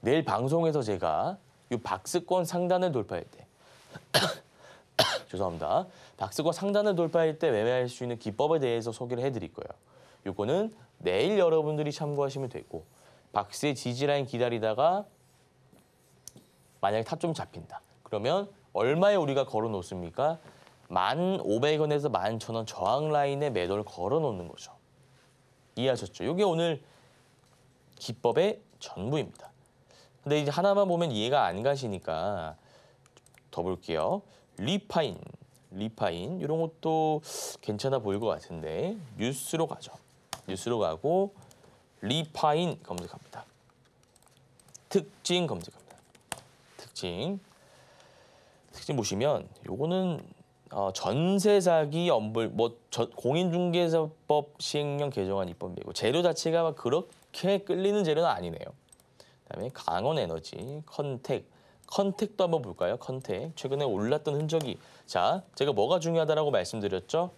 내일 방송에서 제가 이 박스권 상단을 돌파할 때 죄송합니다. 박스권 상단을 돌파할 때 매매할 수 있는 기법에 대해서 소개를 해드릴 거예요. 요거는 내일 여러분들이 참고하시면 되고 박스의 지지라인 기다리다가 만약에 탑 좀 잡힌다. 그러면 얼마에 우리가 걸어놓습니까? 만 오백 원에서 만천원 저항 라인에 매도를 걸어놓는 거죠. 이해하셨죠? 이게 오늘 기법의 전부입니다. 근데 이제 하나만 보면 이해가 안 가시니까 더 볼게요. 리파인, 리파인 이런 것도 괜찮아 보일 것 같은데 뉴스로 가죠. 뉴스로 가고 리파인 검색합니다. 특징 검색합니다. 특징. 특징 보시면 요거는 어, 전세 사기 엄벌 뭐 저, 공인중개사법 시행령 개정안 입법이고 재료 자체가 막 그렇게 끌리는 재료는 아니네요. 그다음에 강원에너지, 컨택, 컨택도 한번 볼까요? 컨택. 최근에 올랐던 흔적이. 자, 제가 뭐가 중요하다고 말씀드렸죠?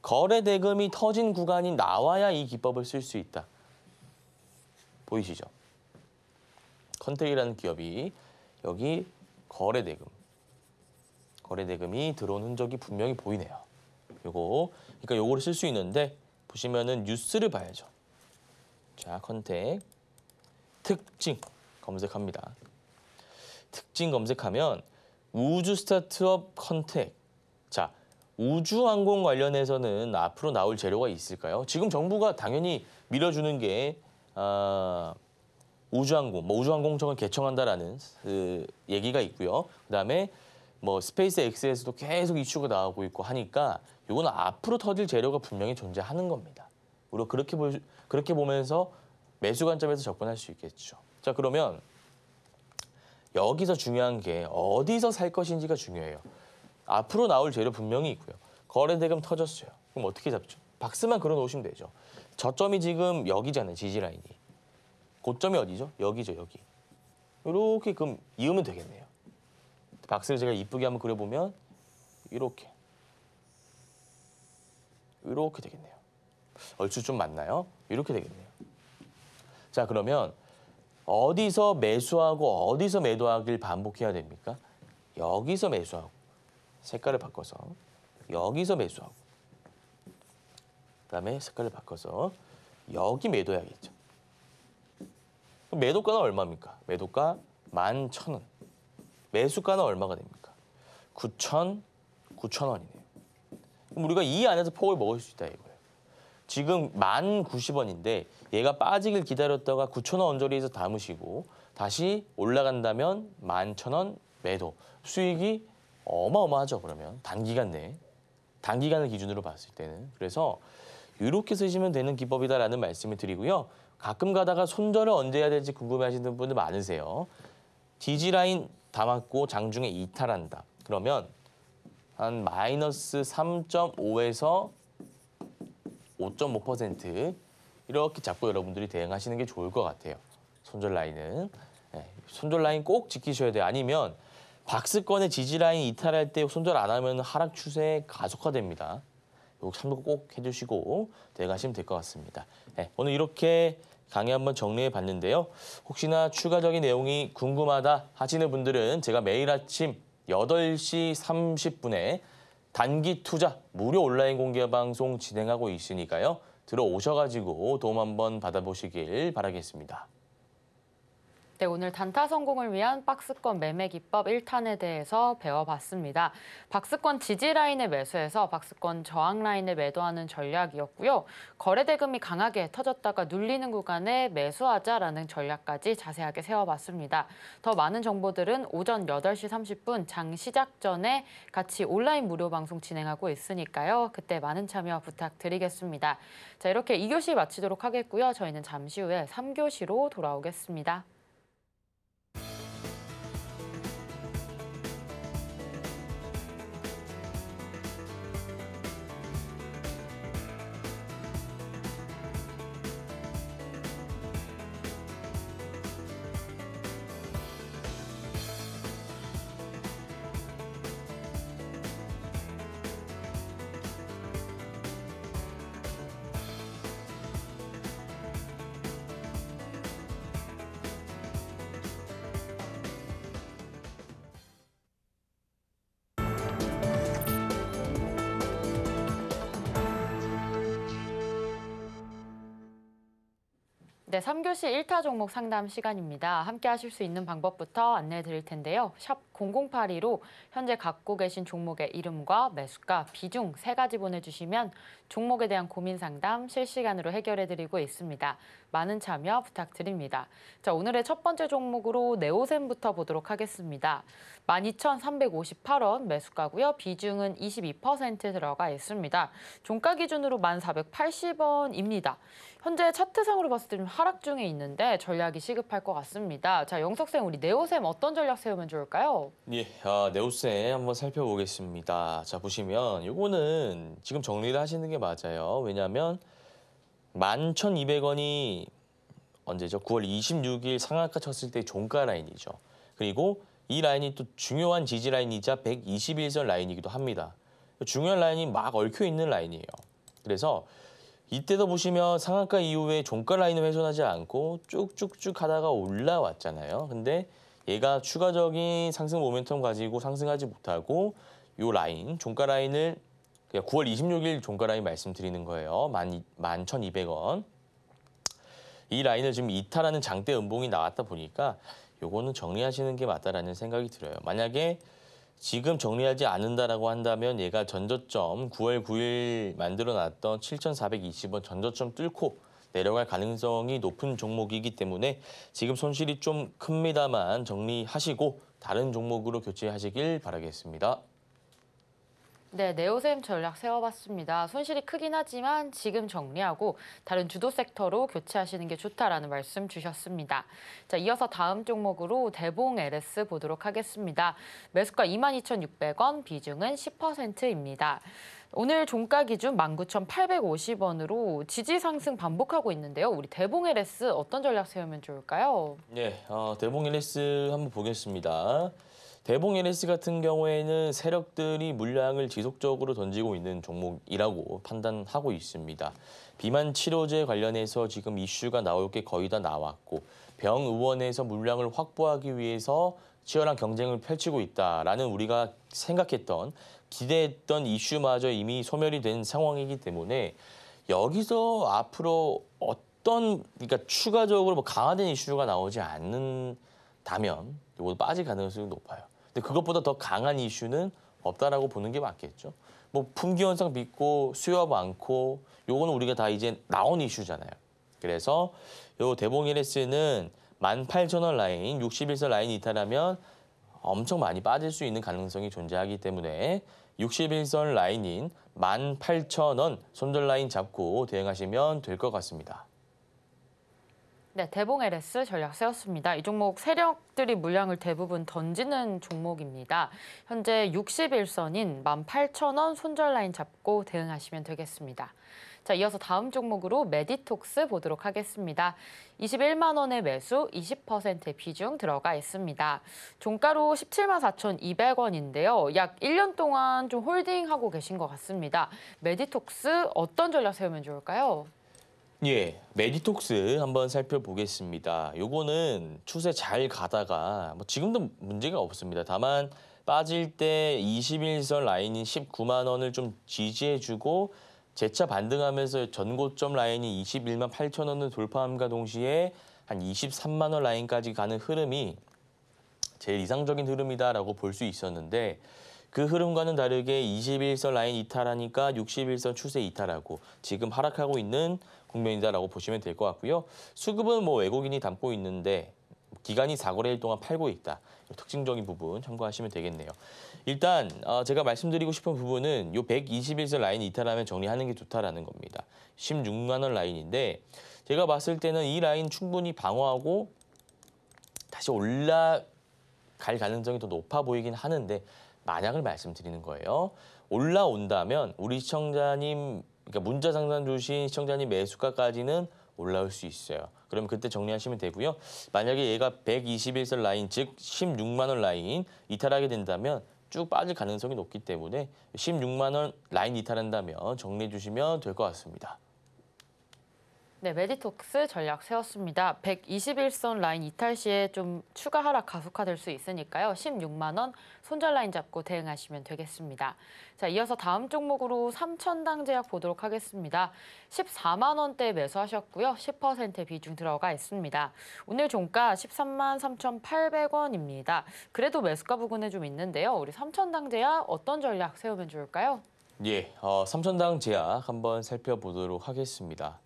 거래 대금이 터진 구간이 나와야 이 기법을 쓸 수 있다. 보이시죠? 컨택이라는 기업이 여기 거래 대금. 거래 대금이 들어온 흔적이 분명히 보이네요. 요거. 그러니까 요거를 쓸 수 있는데 보시면은 뉴스를 봐야죠. 자, 컨택 특징 검색합니다. 특징 검색하면 우주 스타트업 컨택. 자, 우주항공 관련해서는 앞으로 나올 재료가 있을까요? 지금 정부가 당연히 밀어주는 게 어, 아, 우주항공, 뭐 우주항공청을 개청한다라는 그 얘기가 있고요. 그다음에 뭐 스페이스 X에서도 계속 이슈가 나오고 있고 하니까 이건 앞으로 터질 재료가 분명히 존재하는 겁니다. 우리가 그렇게 보 그렇게 보면서 매수 관점에서 접근할 수 있겠죠. 자 그러면 여기서 중요한 게 어디서 살 것인지가 중요해요. 앞으로 나올 재료 분명히 있고요. 거래대금 터졌어요. 그럼 어떻게 잡죠? 박스만 걸어놓으시면 되죠. 저점이 지금 여기잖아요, 지지라인이. 고점이 어디죠? 여기죠, 여기. 이렇게 그럼 이으면 되겠네요. 박스를 제가 이쁘게 한번 그려보면 이렇게. 이렇게 되겠네요. 얼추 좀 맞나요? 이렇게 되겠네요. 자, 그러면 어디서 매수하고 어디서 매도하길 반복해야 됩니까? 여기서 매수하고 색깔을 바꿔서 여기서 매수하고 그다음에 색깔을 바꿔서 여기 매도해야겠죠. 매도가는 얼마입니까? 매도가 11,000원. 매수가는 얼마가 됩니까? 9,000, 원이네요 그럼 우리가 이 안에서 폭을 먹을 수 있다 이거예요. 지금 1,090원인데 얘가 빠지길 기다렸다가 9천 원 언저리에서 담으시고 다시 올라간다면 11,000원 매도. 수익이 어마어마하죠, 그러면. 단기간 내에. 단기간을 기준으로 봤을 때는. 그래서 이렇게 쓰시면 되는 기법이다라는 말씀을 드리고요. 가끔 가다가 손절을 언제 해야 될지 궁금해하시는 분들 많으세요. 디지라인 담았고 장중에 이탈한다. 그러면 한 마이너스 3.5에서 5.5% 이렇게 잡고 여러분들이 대응하시는 게 좋을 것 같아요. 손절 라인은. 네, 손절 라인 꼭 지키셔야 돼요. 아니면 박스권의 지지 라인 이탈할 때 손절 안 하면 하락 추세 가속화됩니다. 요 참고 꼭 해주시고 대응하시면 될 것 같습니다. 네, 오늘 이렇게 강의 한번 정리해 봤는데요. 혹시나 추가적인 내용이 궁금하다 하시는 분들은 제가 매일 아침 8시 30분에 단기 투자 무료 온라인 공개 방송 진행하고 있으니까요. 들어오셔가지고 도움 한번 받아보시길 바라겠습니다. 네, 오늘 단타 성공을 위한 박스권 매매 기법 1탄에 대해서 배워봤습니다. 박스권 지지 라인에 매수해서 박스권 저항 라인에 매도하는 전략이었고요. 거래 대금이 강하게 터졌다가 눌리는 구간에 매수하자라는 전략까지 자세하게 세워봤습니다. 더 많은 정보들은 오전 8시 30분 장 시작 전에 같이 온라인 무료 방송 진행하고 있으니까요. 그때 많은 참여 부탁드리겠습니다. 자, 이렇게 2교시 마치도록 하겠고요. 저희는 잠시 후에 3교시로 돌아오겠습니다. 네, 3교시 1타 종목 상담 시간입니다. 함께 하실 수 있는 방법부터 안내해 드릴 텐데요. 샵 0082로 현재 갖고 계신 종목의 이름과 매수가, 비중 세 가지 보내주시면 종목에 대한 고민 상담 실시간으로 해결해드리고 있습니다. 많은 참여 부탁드립니다. 자, 오늘의 첫 번째 종목으로 네오셈부터 보도록 하겠습니다. 12,358원 매수가고요. 비중은 22% 들어가 있습니다. 종가 기준으로 1,480원입니다. 현재 차트상으로 봤을 때 좀 하락 중에 있는데 전략이 시급할 것 같습니다. 자, 영석생 우리 네오셈 어떤 전략 세우면 좋을까요? 있나요? 예, 아, 네오쌤 한번 살펴보겠습니다. 자, 보시면 이거는 지금 정리를 하시는 게 맞아요. 왜냐하면 11,200원이 언제죠? 9월 26일 상한가 쳤을 때 종가 라인이죠. 그리고 이 라인이 또 중요한 지지 라인이자 121선 라인이기도 합니다. 중요한 라인이 막 얽혀 있는 라인이에요. 그래서 이때도 보시면 상한가 이후에 종가 라인을 훼손하지 않고 쭉쭉쭉 하다가 올라왔잖아요. 근데 얘가 추가적인 상승 모멘텀 가지고 상승하지 못하고 이 라인, 종가 라인을 그냥 9월 26일 종가 라인 말씀드리는 거예요. 11,200원. 이 라인을 지금 이탈하는 장대 음봉이 나왔다 보니까 요거는 정리하시는 게 맞다라는 생각이 들어요. 만약에 지금 정리하지 않는다라고 한다면 얘가 전저점 9월 9일 만들어 놨던 7,420원 전저점 뚫고 내려갈 가능성이 높은 종목이기 때문에 지금 손실이 좀 큽니다만 정리하시고 다른 종목으로 교체하시길 바라겠습니다. 네, 네오셈 전략 세워봤습니다. 손실이 크긴 하지만 지금 정리하고 다른 주도 섹터로 교체하시는 게 좋다라는 말씀 주셨습니다. 자, 이어서 다음 종목으로 대봉 LS 보도록 하겠습니다. 매수가 22,600원, 비중은 10%입니다. 오늘 종가 기준 19,850원으로 지지 상승 반복하고 있는데요. 우리 대봉 LS 어떤 전략 세우면 좋을까요? 네, 어, 대봉 LS 한번 보겠습니다. 대봉 NS 같은 경우에는 세력들이 물량을 지속적으로 던지고 있는 종목이라고 판단하고 있습니다. 비만 치료제 관련해서 지금 이슈가 나올 게 거의 다 나왔고 병 의원에서 물량을 확보하기 위해서 치열한 경쟁을 펼치고 있다라는 우리가 생각했던 기대했던 이슈마저 이미 소멸이 된 상황이기 때문에 여기서 앞으로 어떤 그러니까 추가적으로 뭐 강화된 이슈가 나오지 않는다면 이것 빠질 가능성이 높아요. 근데 그것보다 더 강한 이슈는 없다라고 보는 게 맞겠죠. 뭐 품귀 현상 믿고 수요 많고 요거는 우리가 다 이제 나온 이슈잖아요. 그래서 요 대봉 LS는 18,000원 라인, 61선 라인 이탈하면 엄청 많이 빠질 수 있는 가능성이 존재하기 때문에 61선 라인인 18,000원 손절 라인 잡고 대응하시면 될 것 같습니다. 네, 대봉 LS 전략 세웠습니다. 이 종목 세력들이 물량을 대부분 던지는 종목입니다. 현재 60일선인 18,000원 손절 라인 잡고 대응하시면 되겠습니다. 자, 이어서 다음 종목으로 메디톡스 보도록 하겠습니다. 21만 원의 매수, 20%의 비중 들어가 있습니다. 종가로 17만 4,200원인데요. 약 1년 동안 좀 홀딩하고 계신 것 같습니다. 메디톡스 어떤 전략 세우면 좋을까요? 예, 메디톡스 한번 살펴보겠습니다. 요거는 추세 잘 가다가 뭐 지금도 문제가 없습니다. 다만 빠질 때 21선 라인인 19만 원을 좀 지지해주고 재차 반등하면서 전고점 라인이 21만 8천 원을 돌파함과 동시에 한 23만 원 라인까지 가는 흐름이 제일 이상적인 흐름이다라고 볼 수 있었는데 그 흐름과는 다르게 21선 라인 이탈하니까 61선 추세 이탈하고 지금 하락하고 있는 국면이다라고 보시면 될 것 같고요. 수급은 뭐 외국인이 담고 있는데 기간이 4거래일 동안 팔고 있다. 특징적인 부분 참고하시면 되겠네요. 일단 어, 제가 말씀드리고 싶은 부분은 요 121선 라인 이탈하면 정리하는 게 좋다라는 겁니다. 16만 원 라인인데 제가 봤을 때는 이 라인 충분히 방어하고 다시 올라갈 가능성이 더 높아 보이긴 하는데 만약을 말씀드리는 거예요. 올라온다면 우리 시청자님 그러니까 문자 상담 주신 시청자님 매수가까지는 올라올 수 있어요. 그러 그때 정리하시면 되고요. 만약에 얘가 121선 라인, 즉 16만 원 라인 이탈하게 된다면 쭉 빠질 가능성이 높기 때문에 16만 원 라인 이탈한다면 정리해 주시면 될 것 같습니다. 네, 메디톡스 전략 세웠습니다. 121선 라인 이탈 시에 좀 추가 하락 가속화될 수 있으니까요. 16만 원 손절 라인 잡고 대응하시면 되겠습니다. 자, 이어서 다음 종목으로 삼천당 제약 보도록 하겠습니다. 14만 원대 매수하셨고요. 10%의 비중 들어가 있습니다. 오늘 종가 13만 3,800원입니다. 그래도 매수가 부근에 좀 있는데요. 우리 삼천당 제약 어떤 전략 세우면 좋을까요? 예, 어, 삼천당 제약 한번 살펴보도록 하겠습니다.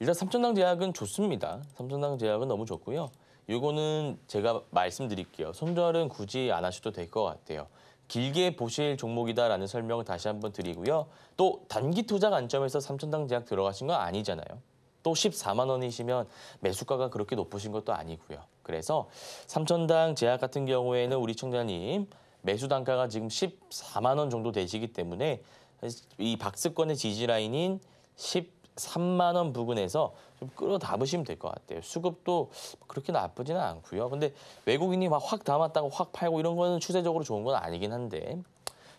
일단 삼천당 제약은 좋습니다. 삼천당 제약은 너무 좋고요. 이거는 제가 말씀드릴게요. 손절은 굳이 안 하셔도 될 것 같아요. 길게 보실 종목이다라는 설명을 다시 한번 드리고요. 또 단기 투자 관점에서 삼천당 제약 들어가신 건 아니잖아요. 또 14만 원이시면 매수가가 그렇게 높으신 것도 아니고요. 그래서 삼천당 제약 같은 경우에는 우리 청자님 매수 단가가 지금 14만 원 정도 되시기 때문에 이 박스권의 지지 라인인 10 3만 원 부근에서 좀 끌어담으시면 될 것 같아요. 수급도 그렇게 나쁘지는 않고요. 근데 외국인이 막 확 담았다고 확 팔고 이런 거는 추세적으로 좋은 건 아니긴 한데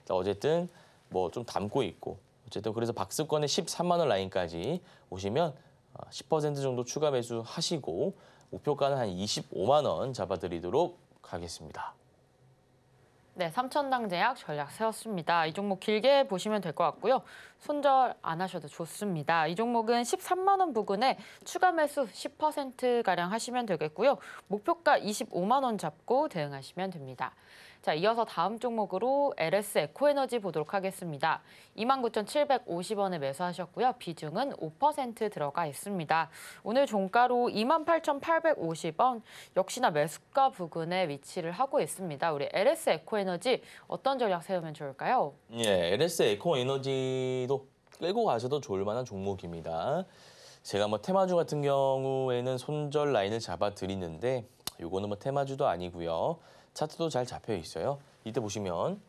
어쨌든 뭐 좀 담고 있고 어쨌든 그래서 박스권의 13만 원 라인까지 오시면 10% 어, 정도 추가 매수 하시고 목표가는 한 25만 원 잡아드리도록 하겠습니다. 네, 삼천당 제약 전략 세웠습니다. 이 종목 길게 보시면 될 것 같고요. 손절 안 하셔도 좋습니다. 이 종목은 13만 원 부근에 추가 매수 10%가량 하시면 되겠고요. 목표가 25만 원 잡고 대응하시면 됩니다. 자, 이어서 다음 종목으로 LS 에코에너지 보도록 하겠습니다. 29,750원에 매수하셨고요. 비중은 5% 들어가 있습니다. 오늘 종가로 28,850원, 역시나 매수가 부근에 위치를 하고 있습니다. 우리 LS 에코에너지 어떤 전략 세우면 좋을까요? 예, LS 에코에너지도 끌고 가셔도 좋을 만한 종목입니다. 제가 뭐 테마주 같은 경우에는 손절 라인을 잡아드리는데 이거는 뭐 테마주도 아니고요. 차트도 잘 잡혀 있어요. 이때 보시면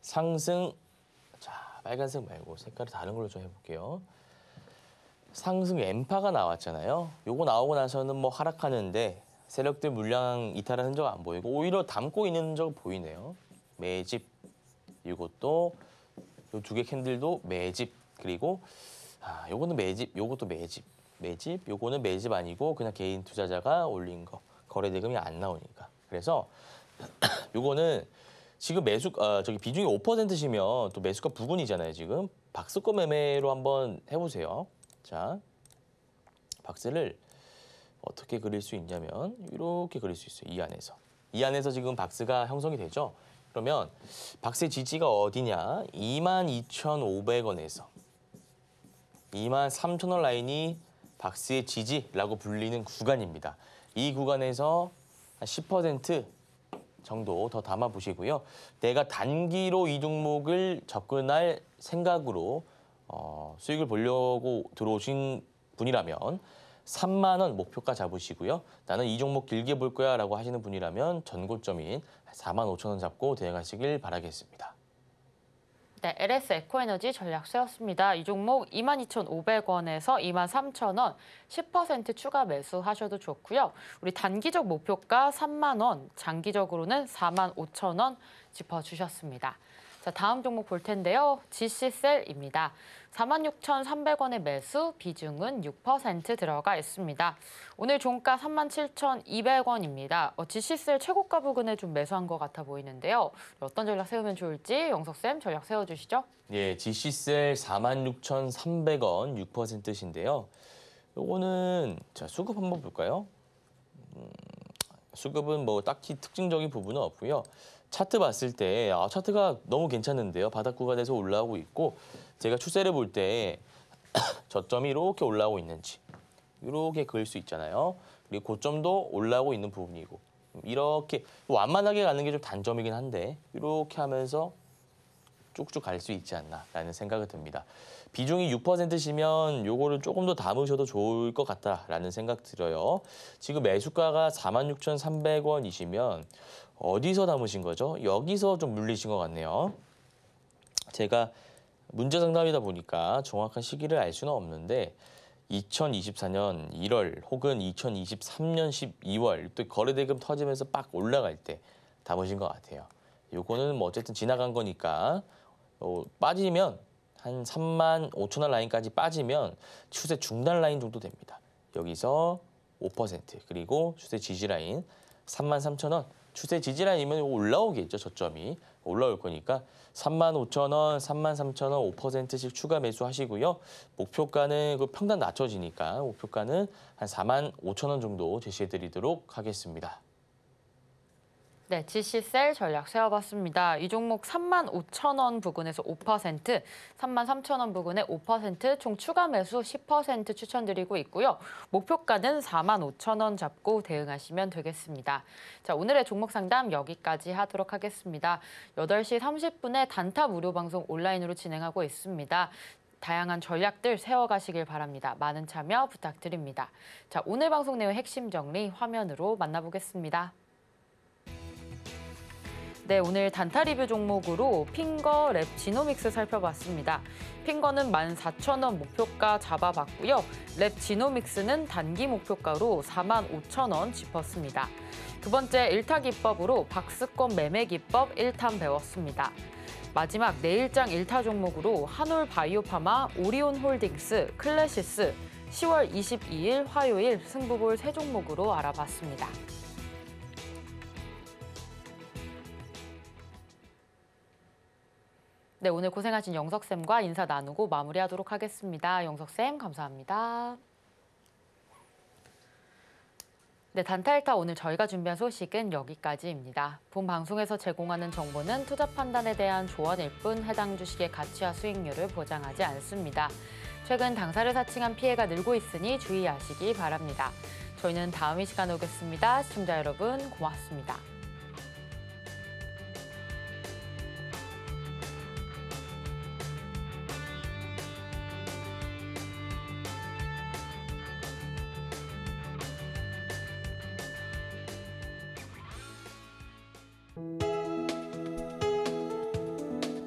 상승 자 빨간색 말고 색깔을 다른 걸로 좀 해볼게요. 상승 엠파가 나왔잖아요. 요거 나오고 나서는 뭐 하락하는데 세력들 물량 이탈한 흔적 안 보이고 오히려 담고 있는 흔적 보이네요. 매집 이것도 요 두 개 캔들도 매집 그리고 아 요거는 매집 요것도 매집 매집 요거는 매집 아니고 그냥 개인 투자자가 올린 거 거래대금이 안 나오니까. 그래서 [clears throat] 요거는 지금 매수 아, 저기 비중이 5%시면 또 매수가 부근이잖아요, 지금. 박스권 매매로 한번 해 보세요. 자. 박스를 어떻게 그릴 수 있냐면 이렇게 그릴 수 있어요. 이 안에서. 이 안에서 지금 박스가 형성이 되죠. 그러면 박스의 지지가 어디냐? 22,500원에서 23,000원 라인이 박스의 지지라고 불리는 구간입니다. 이 구간에서 10% 정도 더 담아보시고요. 내가 단기로 이 종목을 접근할 생각으로 어, 수익을 보려고 들어오신 분이라면 3만 원 목표가 잡으시고요. 나는 이 종목 길게 볼 거야 라고 하시는 분이라면 전고점인 4만 5천 원 잡고 대응하시길 바라겠습니다. 네, LS 에코에너지 전략수였습니다. 이 종목 22,500원에서 23,000원, 10% 추가 매수하셔도 좋고요. 우리 단기적 목표가 3만 원, 장기적으로는 4만 5천 원 짚어주셨습니다. 자, 다음 종목 볼 텐데요. GC셀입니다. 46,300원의 매수, 비중은 6% 들어가 있습니다. 오늘 종가 37,200원입니다. 지시셀 최고가 부근에 좀 매수한 것 같아 보이는데요. 어떤 전략 세우면 좋을지 영석쌤 전략 세워주시죠. 예, 지시셀 46,300원 6%신데요. 요거는 자 수급 한번 볼까요? 음, 수급은 뭐 딱히 특징적인 부분은 없고요. 차트 봤을 때 아, 차트가 너무 괜찮은데요. 바닥 구간에서 올라오고 있고 제가 추세를 볼 때 [clears throat] 저점이 이렇게 올라오고 있는지 이렇게 그릴 수 있잖아요. 그리고 고점도 올라오고 있는 부분이고 이렇게 뭐 완만하게 가는 게 좀 단점이긴 한데 이렇게 하면서 쭉쭉 갈 수 있지 않나라는 생각이 듭니다. 비중이 6%시면 요거를 조금 더 담으셔도 좋을 것 같다라는 생각 들어요. 지금 매수가가 46,300원이시면 어디서 담으신 거죠? 여기서 좀 물리신 것 같네요. 제가 문제 상담이다 보니까 정확한 시기를 알 수는 없는데 2024년 1월 혹은 2023년 12월 또 거래대금 터지면서 빡 올라갈 때 담으신 것 같아요. 요거는 뭐 어쨌든 지나간 거니까 어, 빠지면 한 3만 5천 원 라인까지 빠지면 추세 중단 라인 정도 됩니다. 여기서 5% 그리고 추세 지지 라인 3만 3천 원 추세 지지라인이면 올라오겠죠. 저점이. 올라올 거니까 3 5 0원3 3 0원 5%씩 추가 매수하시고요. 목표가는 그 평단 낮춰지니까 목표가는 한4 5 0원 정도 제시해드리도록 하겠습니다. 네, GC셀 전략 세워봤습니다. 이 종목 3만 5천 원 부근에서 5%, 3만 3천 원 부근에 5%총 추가 매수 10% 추천드리고 있고요. 목표가는 4만 5천 원 잡고 대응하시면 되겠습니다. 자, 오늘의 종목 상담 여기까지 하도록 하겠습니다. 8시 30분에 단타 무료 방송 온라인으로 진행하고 있습니다. 다양한 전략들 세워가시길 바랍니다. 많은 참여 부탁드립니다. 자, 오늘 방송 내용 핵심 정리 화면으로 만나보겠습니다. 네, 오늘 단타 리뷰 종목으로 핑거 랩 지노믹스 살펴봤습니다. 핑거는 14,000원 목표가 잡아봤고요. 랩 지노믹스는 단기 목표가로 45,000원 짚었습니다. 두 번째 일타 기법으로 박스권 매매 기법 1탄 배웠습니다. 마지막 내일장 일타 종목으로 한올 바이오파마, 오리온 홀딩스, 클래시스, 10월 22일 화요일 승부볼 세 종목으로 알아봤습니다. 네, 오늘 고생하신 영석쌤과 인사 나누고 마무리하도록 하겠습니다. 영석쌤, 감사합니다. 네, 단타일타 오늘 저희가 준비한 소식은 여기까지입니다. 본 방송에서 제공하는 정보는 투자 판단에 대한 조언일 뿐 해당 주식의 가치와 수익률을 보장하지 않습니다. 최근 당사를 사칭한 피해가 늘고 있으니 주의하시기 바랍니다. 저희는 다음 이 시간 오겠습니다. 시청자 여러분 고맙습니다.